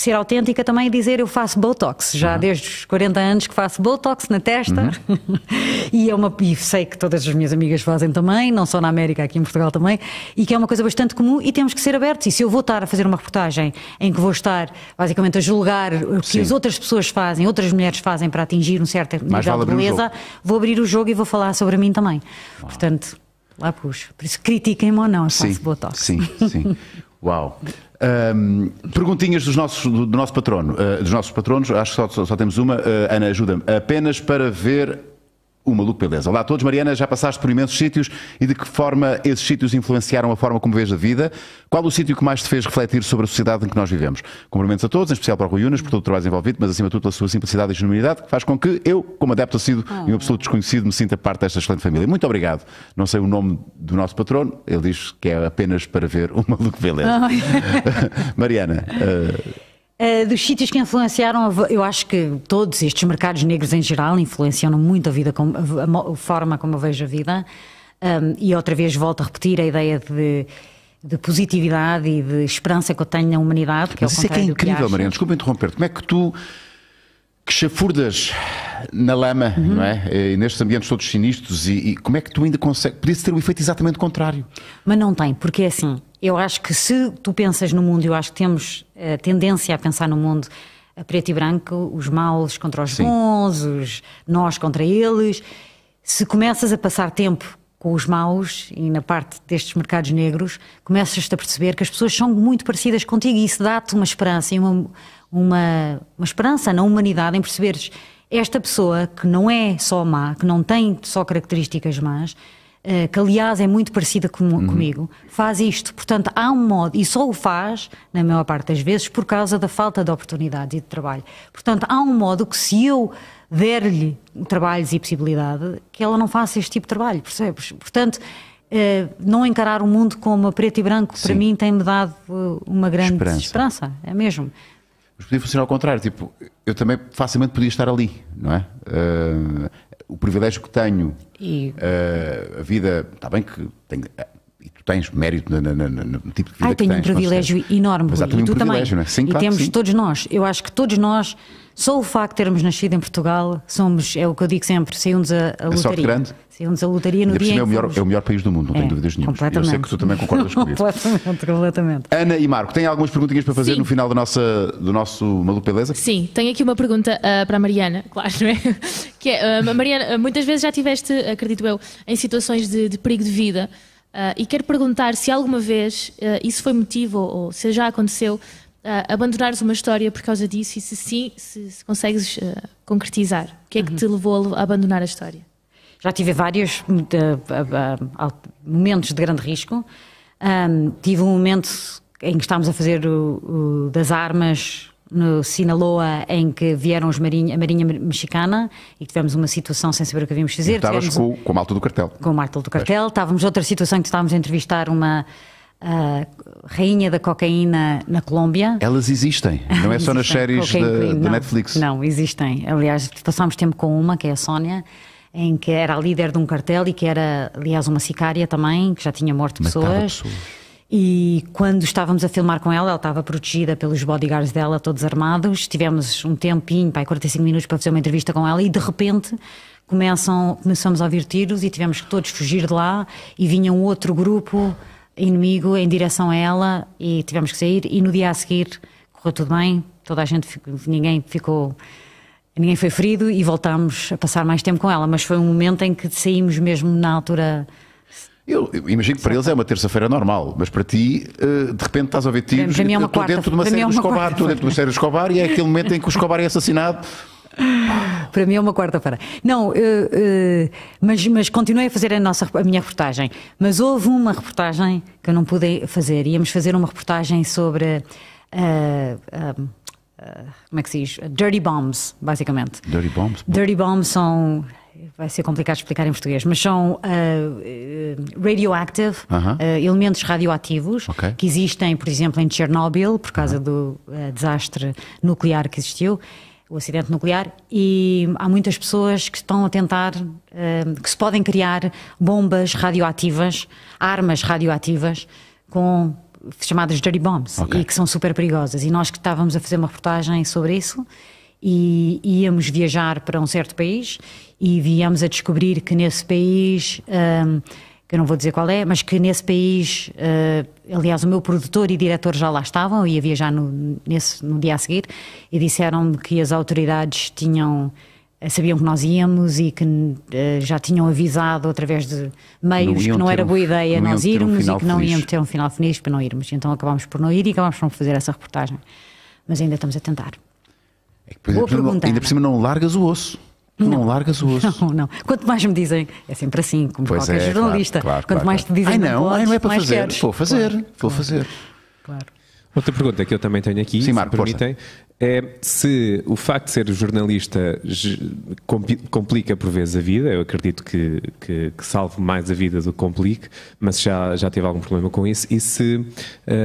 Speaker 3: ser autêntica também e dizer eu faço Botox, já uhum. desde os 40 anos que faço Botox na testa uhum. <laughs> e é uma e sei que todas as minhas amigas fazem também, não só na América, aqui em Portugal também, e que é uma coisa bastante comum e temos que ser abertos. E se eu vou estar a fazer uma reportagem em que vou estar basicamente a julgar o que Sim. as outras pessoas fazem, outras mulheres fazem para atingir um certo nível vale de beleza, vou abrir o jogo e vou falar sobre mim também. Portanto, lá puxo. Por isso critiquem-me
Speaker 1: ou não, eu faço sim, Botox. Sim, sim. <laughs> Uau. Um, perguntinhas dos nossos, do, do nosso patrono, uh, dos nossos patronos, acho que só, só, só temos uma. Uh, Ana, ajuda-me. Apenas para ver o Maluco Beleza. Olá a todos, Mariana, já passaste por imensos sítios e de que forma esses sítios influenciaram a forma como vês a vida? Qual o sítio que mais te fez refletir sobre a sociedade em que nós vivemos? Cumprimentos a todos, em especial para o Rui Unas, por todo o trabalho desenvolvido, mas acima de tudo pela sua simplicidade e genuinidade, que faz com que eu, como adepto assíduo oh. e um absoluto desconhecido, me sinta parte desta excelente família. Muito obrigado. Não sei o nome do nosso patrono, ele diz que é apenas para ver o Maluco Beleza. Oh. <laughs> Mariana. Uh...
Speaker 3: Uh, dos sítios que influenciaram, eu acho que todos estes mercados negros em geral influenciam muito a vida, a, forma como eu vejo a vida. Um, e outra vez volto a repetir a ideia de, de, positividade e de esperança que eu tenho na humanidade. Que é Mas é isso é que é incrível, que
Speaker 1: Mariana, desculpa interromper-te. Como é que tu, que chafurdas na lama, uhum. não é? Eh, e nestes ambientes todos sinistros, e, e, como é que tu ainda consegues? Podia ter o efeito exatamente contrário. Mas não tem, porque é assim
Speaker 3: eu acho que se tu pensas no mundo, eu acho que temos a eh, tendência a pensar no mundo a eh, preto e branco, os maus contra os Sim. bons, os nós contra eles. Se começas a passar tempo com os maus e na parte destes mercados negros, começas-te a perceber que as pessoas são muito parecidas contigo e isso dá-te uma esperança e uma, uma, uma esperança na humanidade em perceberes esta pessoa que não é só má, que não tem só características más, eh, que aliás é muito parecida com, uhum. comigo, faz isto. Portanto, há um modo, e só o faz, na maior parte das vezes, por causa da falta de oportunidades e de trabalho. Portanto, há um modo que se eu der-lhe trabalhos e possibilidade, que ela não faça este tipo de trabalho, percebes? Portanto, eh, não encarar o mundo como a preto e branco, Sim. para mim, tem-me dado eh, uma grande esperança. esperança. é mesmo.
Speaker 1: Mas podia funcionar ao contrário, tipo, eu também facilmente podia estar ali, não é? Uh, o privilégio que tenho, e... uh, a vida, está bem que tenho, eh, e tu tens mérito no, no, no, no, tipo de vida Ai, ah, que tenho um privilégio
Speaker 3: enorme, exato e um tu privilégio, também. Né? Sim, e claro, temos sim. todos nós. Eu acho que todos nós só o facto de termos nascido em Portugal, somos, é o que eu digo sempre, saímos a, a é lotaria. grande. Saímos a lotaria no dia é o, melhor, fomos...
Speaker 1: é o melhor país do mundo, não é, tenho dúvidas nenhuma. Eu sei que tu também concordas <laughs> comigo.
Speaker 3: completamente, completamente.
Speaker 1: Ana e Marco, têm algumas perguntinhas para fazer Sim. no final do, do nosso Maluco Beleza?
Speaker 2: Sim, tenho aqui uma pergunta uh, para a Mariana, <laughs> claro, não é? que é, uh, Mariana, muitas vezes já tiveste, acredito eu, em situações de, de perigo de vida. Uh, e quero perguntar se alguma vez uh, isso foi motivo ou, ou se já aconteceu uh, abandonares uma história por causa disso e se sim, se, se consegues uh, concretizar? O que é que uhum. te levou a abandonar a história?
Speaker 3: Já tive vários eh, eh, momentos de grande risco. Um, tive um momento em que estávamos a fazer o, o, das armas no Sinaloa, em que vieram os marinha, a Marinha Mexicana e tivemos uma situação sem saber o que havíamos fazer. estavas com, o
Speaker 1: com malta do cartel.
Speaker 3: Com o malta do cartel. Estávamos outra situação em que estávamos a entrevistar uma a rainha da cocaína na Colômbia.
Speaker 1: Elas existem, não é só nas séries da Netflix. Não,
Speaker 3: existem. Aliás, passámos tempo com uma, que é a Sónia, em que era a líder de um cartel e que era, aliás, uma sicária também, que já tinha morto pessoas. E quando estávamos a filmar com ela, ela estava protegida pelos bodyguards dela, todos armados. Tivemos um tempinho, pai, 45 minutos para fazer uma entrevista com ela e de repente começam, começamos a ouvir tiros e tivemos que todos fugir de lá e vinha um outro grupo inimigo em direção a ela e tivemos que sair. E no dia a seguir correu tudo bem, toda a gente, ninguém ficou, ninguém foi ferido e voltámos a passar mais tempo com ela. Mas foi um momento em que saímos mesmo na altura.
Speaker 1: Eu, eu imagino que para eles é uma terça-feira normal, mas para ti, eh, de repente estás a ver tiros, é eh, é estou dentro de uma série Escobar, estou dentro de uma série de Escobar e é aquele momento em que o Escobar é assassinado
Speaker 3: para mim é uma quarta-feira. Não, eh, eh, mas, mas continuei a fazer a, nossa, a minha reportagem. Mas houve uma reportagem que eu não pude fazer. Íamos fazer uma reportagem sobre. Uh, eh, um, como é que se diz? Dirty Bombs, basicamente. Dirty Bombs? Dirty Bombs são. Vai ser complicado explicar em português, mas são uh, radioactive, uh -huh. uh, elementos radioativos okay. que existem, por exemplo, em Chernobyl, por causa -huh. do desastre nuclear que existiu, o acidente nuclear, e há muitas pessoas que estão a tentar, eh, que se podem criar bombas radioativas, armas radioativas, com chamadas dirty bombs, okay. e que são super perigosas. E nós que estávamos a fazer uma reportagem sobre isso, e íamos viajar para um certo país, e viemos a descobrir que nesse país... Eh, que eu não vou dizer qual é, mas que nesse país, uh, aliás, o meu produtor e diretor já lá estavam, e havia já no, nesse, no dia a seguir, e disseram que as autoridades tinham eh, sabiam que nós íamos e que uh, já tinham avisado através de meios não que não era um, boa ideia nós irmos um e que não íamos ter um final feliz para não irmos. Então acabámos por não ir e acabámos por não fazer essa reportagem. Mas ainda estamos a tentar.
Speaker 1: É que, exemplo, ainda por cima não largas o osso. Tu não, não largas o osso. Não,
Speaker 3: não. Quanto mais me dizem, é sempre assim, como pois qualquer é, jornalista. Claro, claro, Quanto claro, mais te dizem, ai, não, podes, ai, não é para fazer. Queres. Vou fazer, vou fazer. Claro.
Speaker 1: Outra pergunta que eu também tenho aqui, Sim, Marco, se permitem, é se o facto de ser jornalista complica por vezes a vida, eu acredito que, que, que salve mais a vida do que complique, mas já, já teve algum problema com isso, e se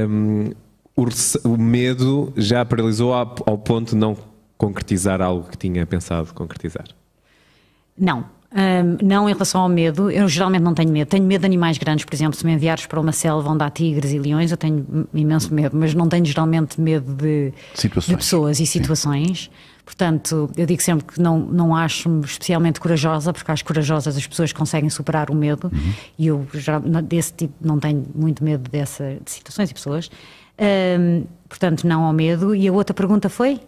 Speaker 1: um, o, o, medo já paralisou ao, ao ponto de não concretizar algo que tinha pensado concretizar?
Speaker 3: Não. Um, não em relação ao medo, eu geralmente não tenho medo. Tenho medo de animais grandes, por exemplo, se me enviares para uma selva onde há tigres e leões, eu tenho imenso medo, mas não tenho geralmente medo de, de pessoas e situações. Sim. Portanto, eu digo sempre que não, não acho-me especialmente corajosa, porque acho corajosas as pessoas conseguem superar o medo uhum. e eu já desse tipo não tenho muito medo dessa, de situações e pessoas. Um, portanto, não ao medo. E a outra pergunta foi?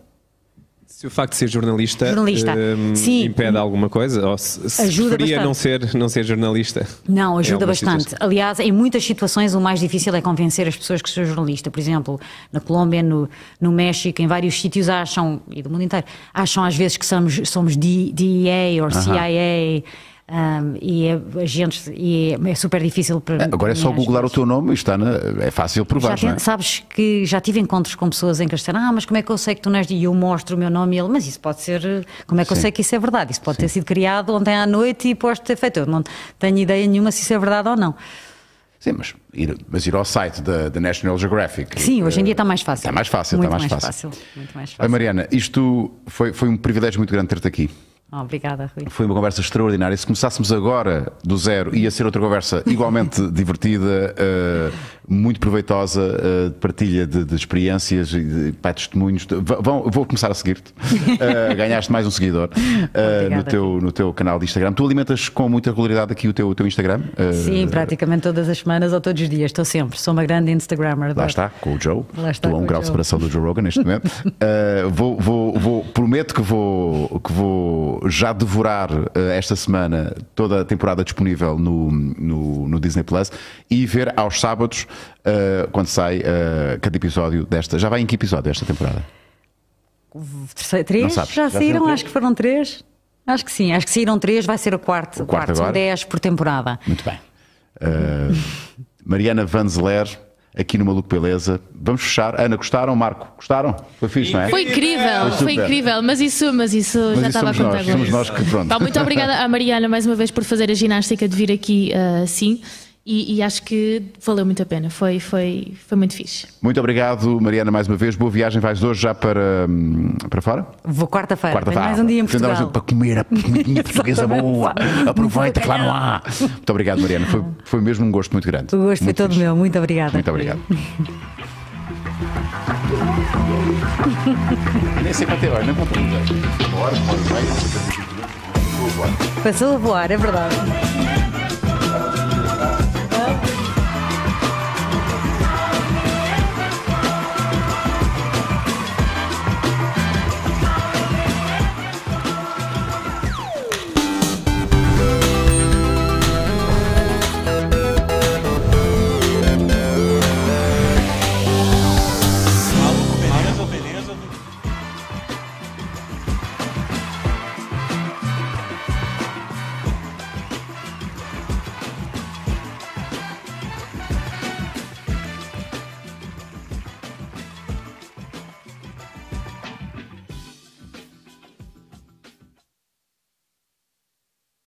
Speaker 1: Se o facto de ser jornalista, jornalista. Hum, Sim. impede alguma coisa? Ou se, se ajuda preferia não ser, não ser jornalista? Não, é ajuda bastante.
Speaker 3: Aliás, em muitas situações o mais difícil é convencer as pessoas que sou jornalista. Por exemplo, na Colômbia, no, no México, em vários sítios acham, e do mundo inteiro, acham às vezes que somos, somos DEA ou CIA. Uh -huh um, e, é, agentes, e é, é, super difícil para ah, Agora é só googlar
Speaker 1: o teu nome e está na, é fácil provar. é?
Speaker 3: Sabes que já tive encontros com pessoas em que disseram, ah, mas como é que eu sei que tu não és de. E eu mostro o meu nome e ele, mas isso pode ser. Como é que Sim. eu sei que isso é verdade? Isso pode Sim. ter sido criado ontem à noite e pode ter feito. Eu não tenho ideia nenhuma se isso é verdade ou não.
Speaker 1: Sim, mas ir, mas ir ao site da, National Geographic. Sim, hoje em
Speaker 3: dia está mais fácil. Está mais fácil, muito está mais, mais fácil. fácil.
Speaker 1: Muito mais fácil. Oi, Mariana, isto foi, foi um privilégio muito grande ter-te aqui.
Speaker 3: Obrigada, Rui.
Speaker 1: Foi uma conversa extraordinária. Se começássemos agora do zero, ia ser outra conversa igualmente <laughs> divertida. Uh, muito proveitosa uh, partilha de, de experiências e de, pá, testemunhos. De, vão, vou começar a seguir-te. Uh, <laughs> ganhaste mais um seguidor uh, no, teu, no teu canal de Instagram. Tu alimentas com muita regularidade aqui o teu, o teu Instagram? Sim,
Speaker 3: praticamente todas as semanas ou todos os dias. Estou sempre. Sou uma grande Instagrammer. Lá
Speaker 1: está, com o Joe. Lá está, Estou a um grau de separação do Joe Rogan neste momento. <laughs> vou, vou, vou, prometo que vou, que vou já devorar esta semana toda a temporada disponível no, no, no Disney Plus e ver aos sábados uh, quando sai uh, cada episódio desta. Já vai em que episódio desta temporada?
Speaker 3: Três? já, saíram? Acho que foram três. Acho que sim, acho que saíram três, vai ser o quarto. O quarto, quarto são dez por temporada.
Speaker 1: Muito bem. Uh, Mariana Vanzeler, aqui no Maluco Beleza. Vamos fechar. Ana, gostaram? Marco, gostaram? Foi fixe, não é? Foi incrível, foi, foi incrível,
Speaker 2: mas isso, mas isso mas já estava a contar nós, Somos nós que pronto. Tá, muito obrigada à Mariana mais uma vez por fazer a ginástica de vir aqui assim. Uh, e, e, acho que valeu muito a pena, foi, foi, foi muito fixe.
Speaker 1: Muito obrigado, Mariana, mais uma vez. Boa viagem, vais hoje já para, hum, para fora?
Speaker 2: Vou quarta-feira, quarta, feira mais um dia em Portugal. Para comer
Speaker 1: a comidinha <laughs> portuguesa boa, aproveita que lá não há. Muito obrigado, Mariana, foi, foi mesmo um gosto muito grande. O gosto muito foi todo fixe. meu, muito obrigada. Muito obrigado. <laughs> Nem sei quanto é hora, nem quanto
Speaker 3: é Passou a voar, é verdade.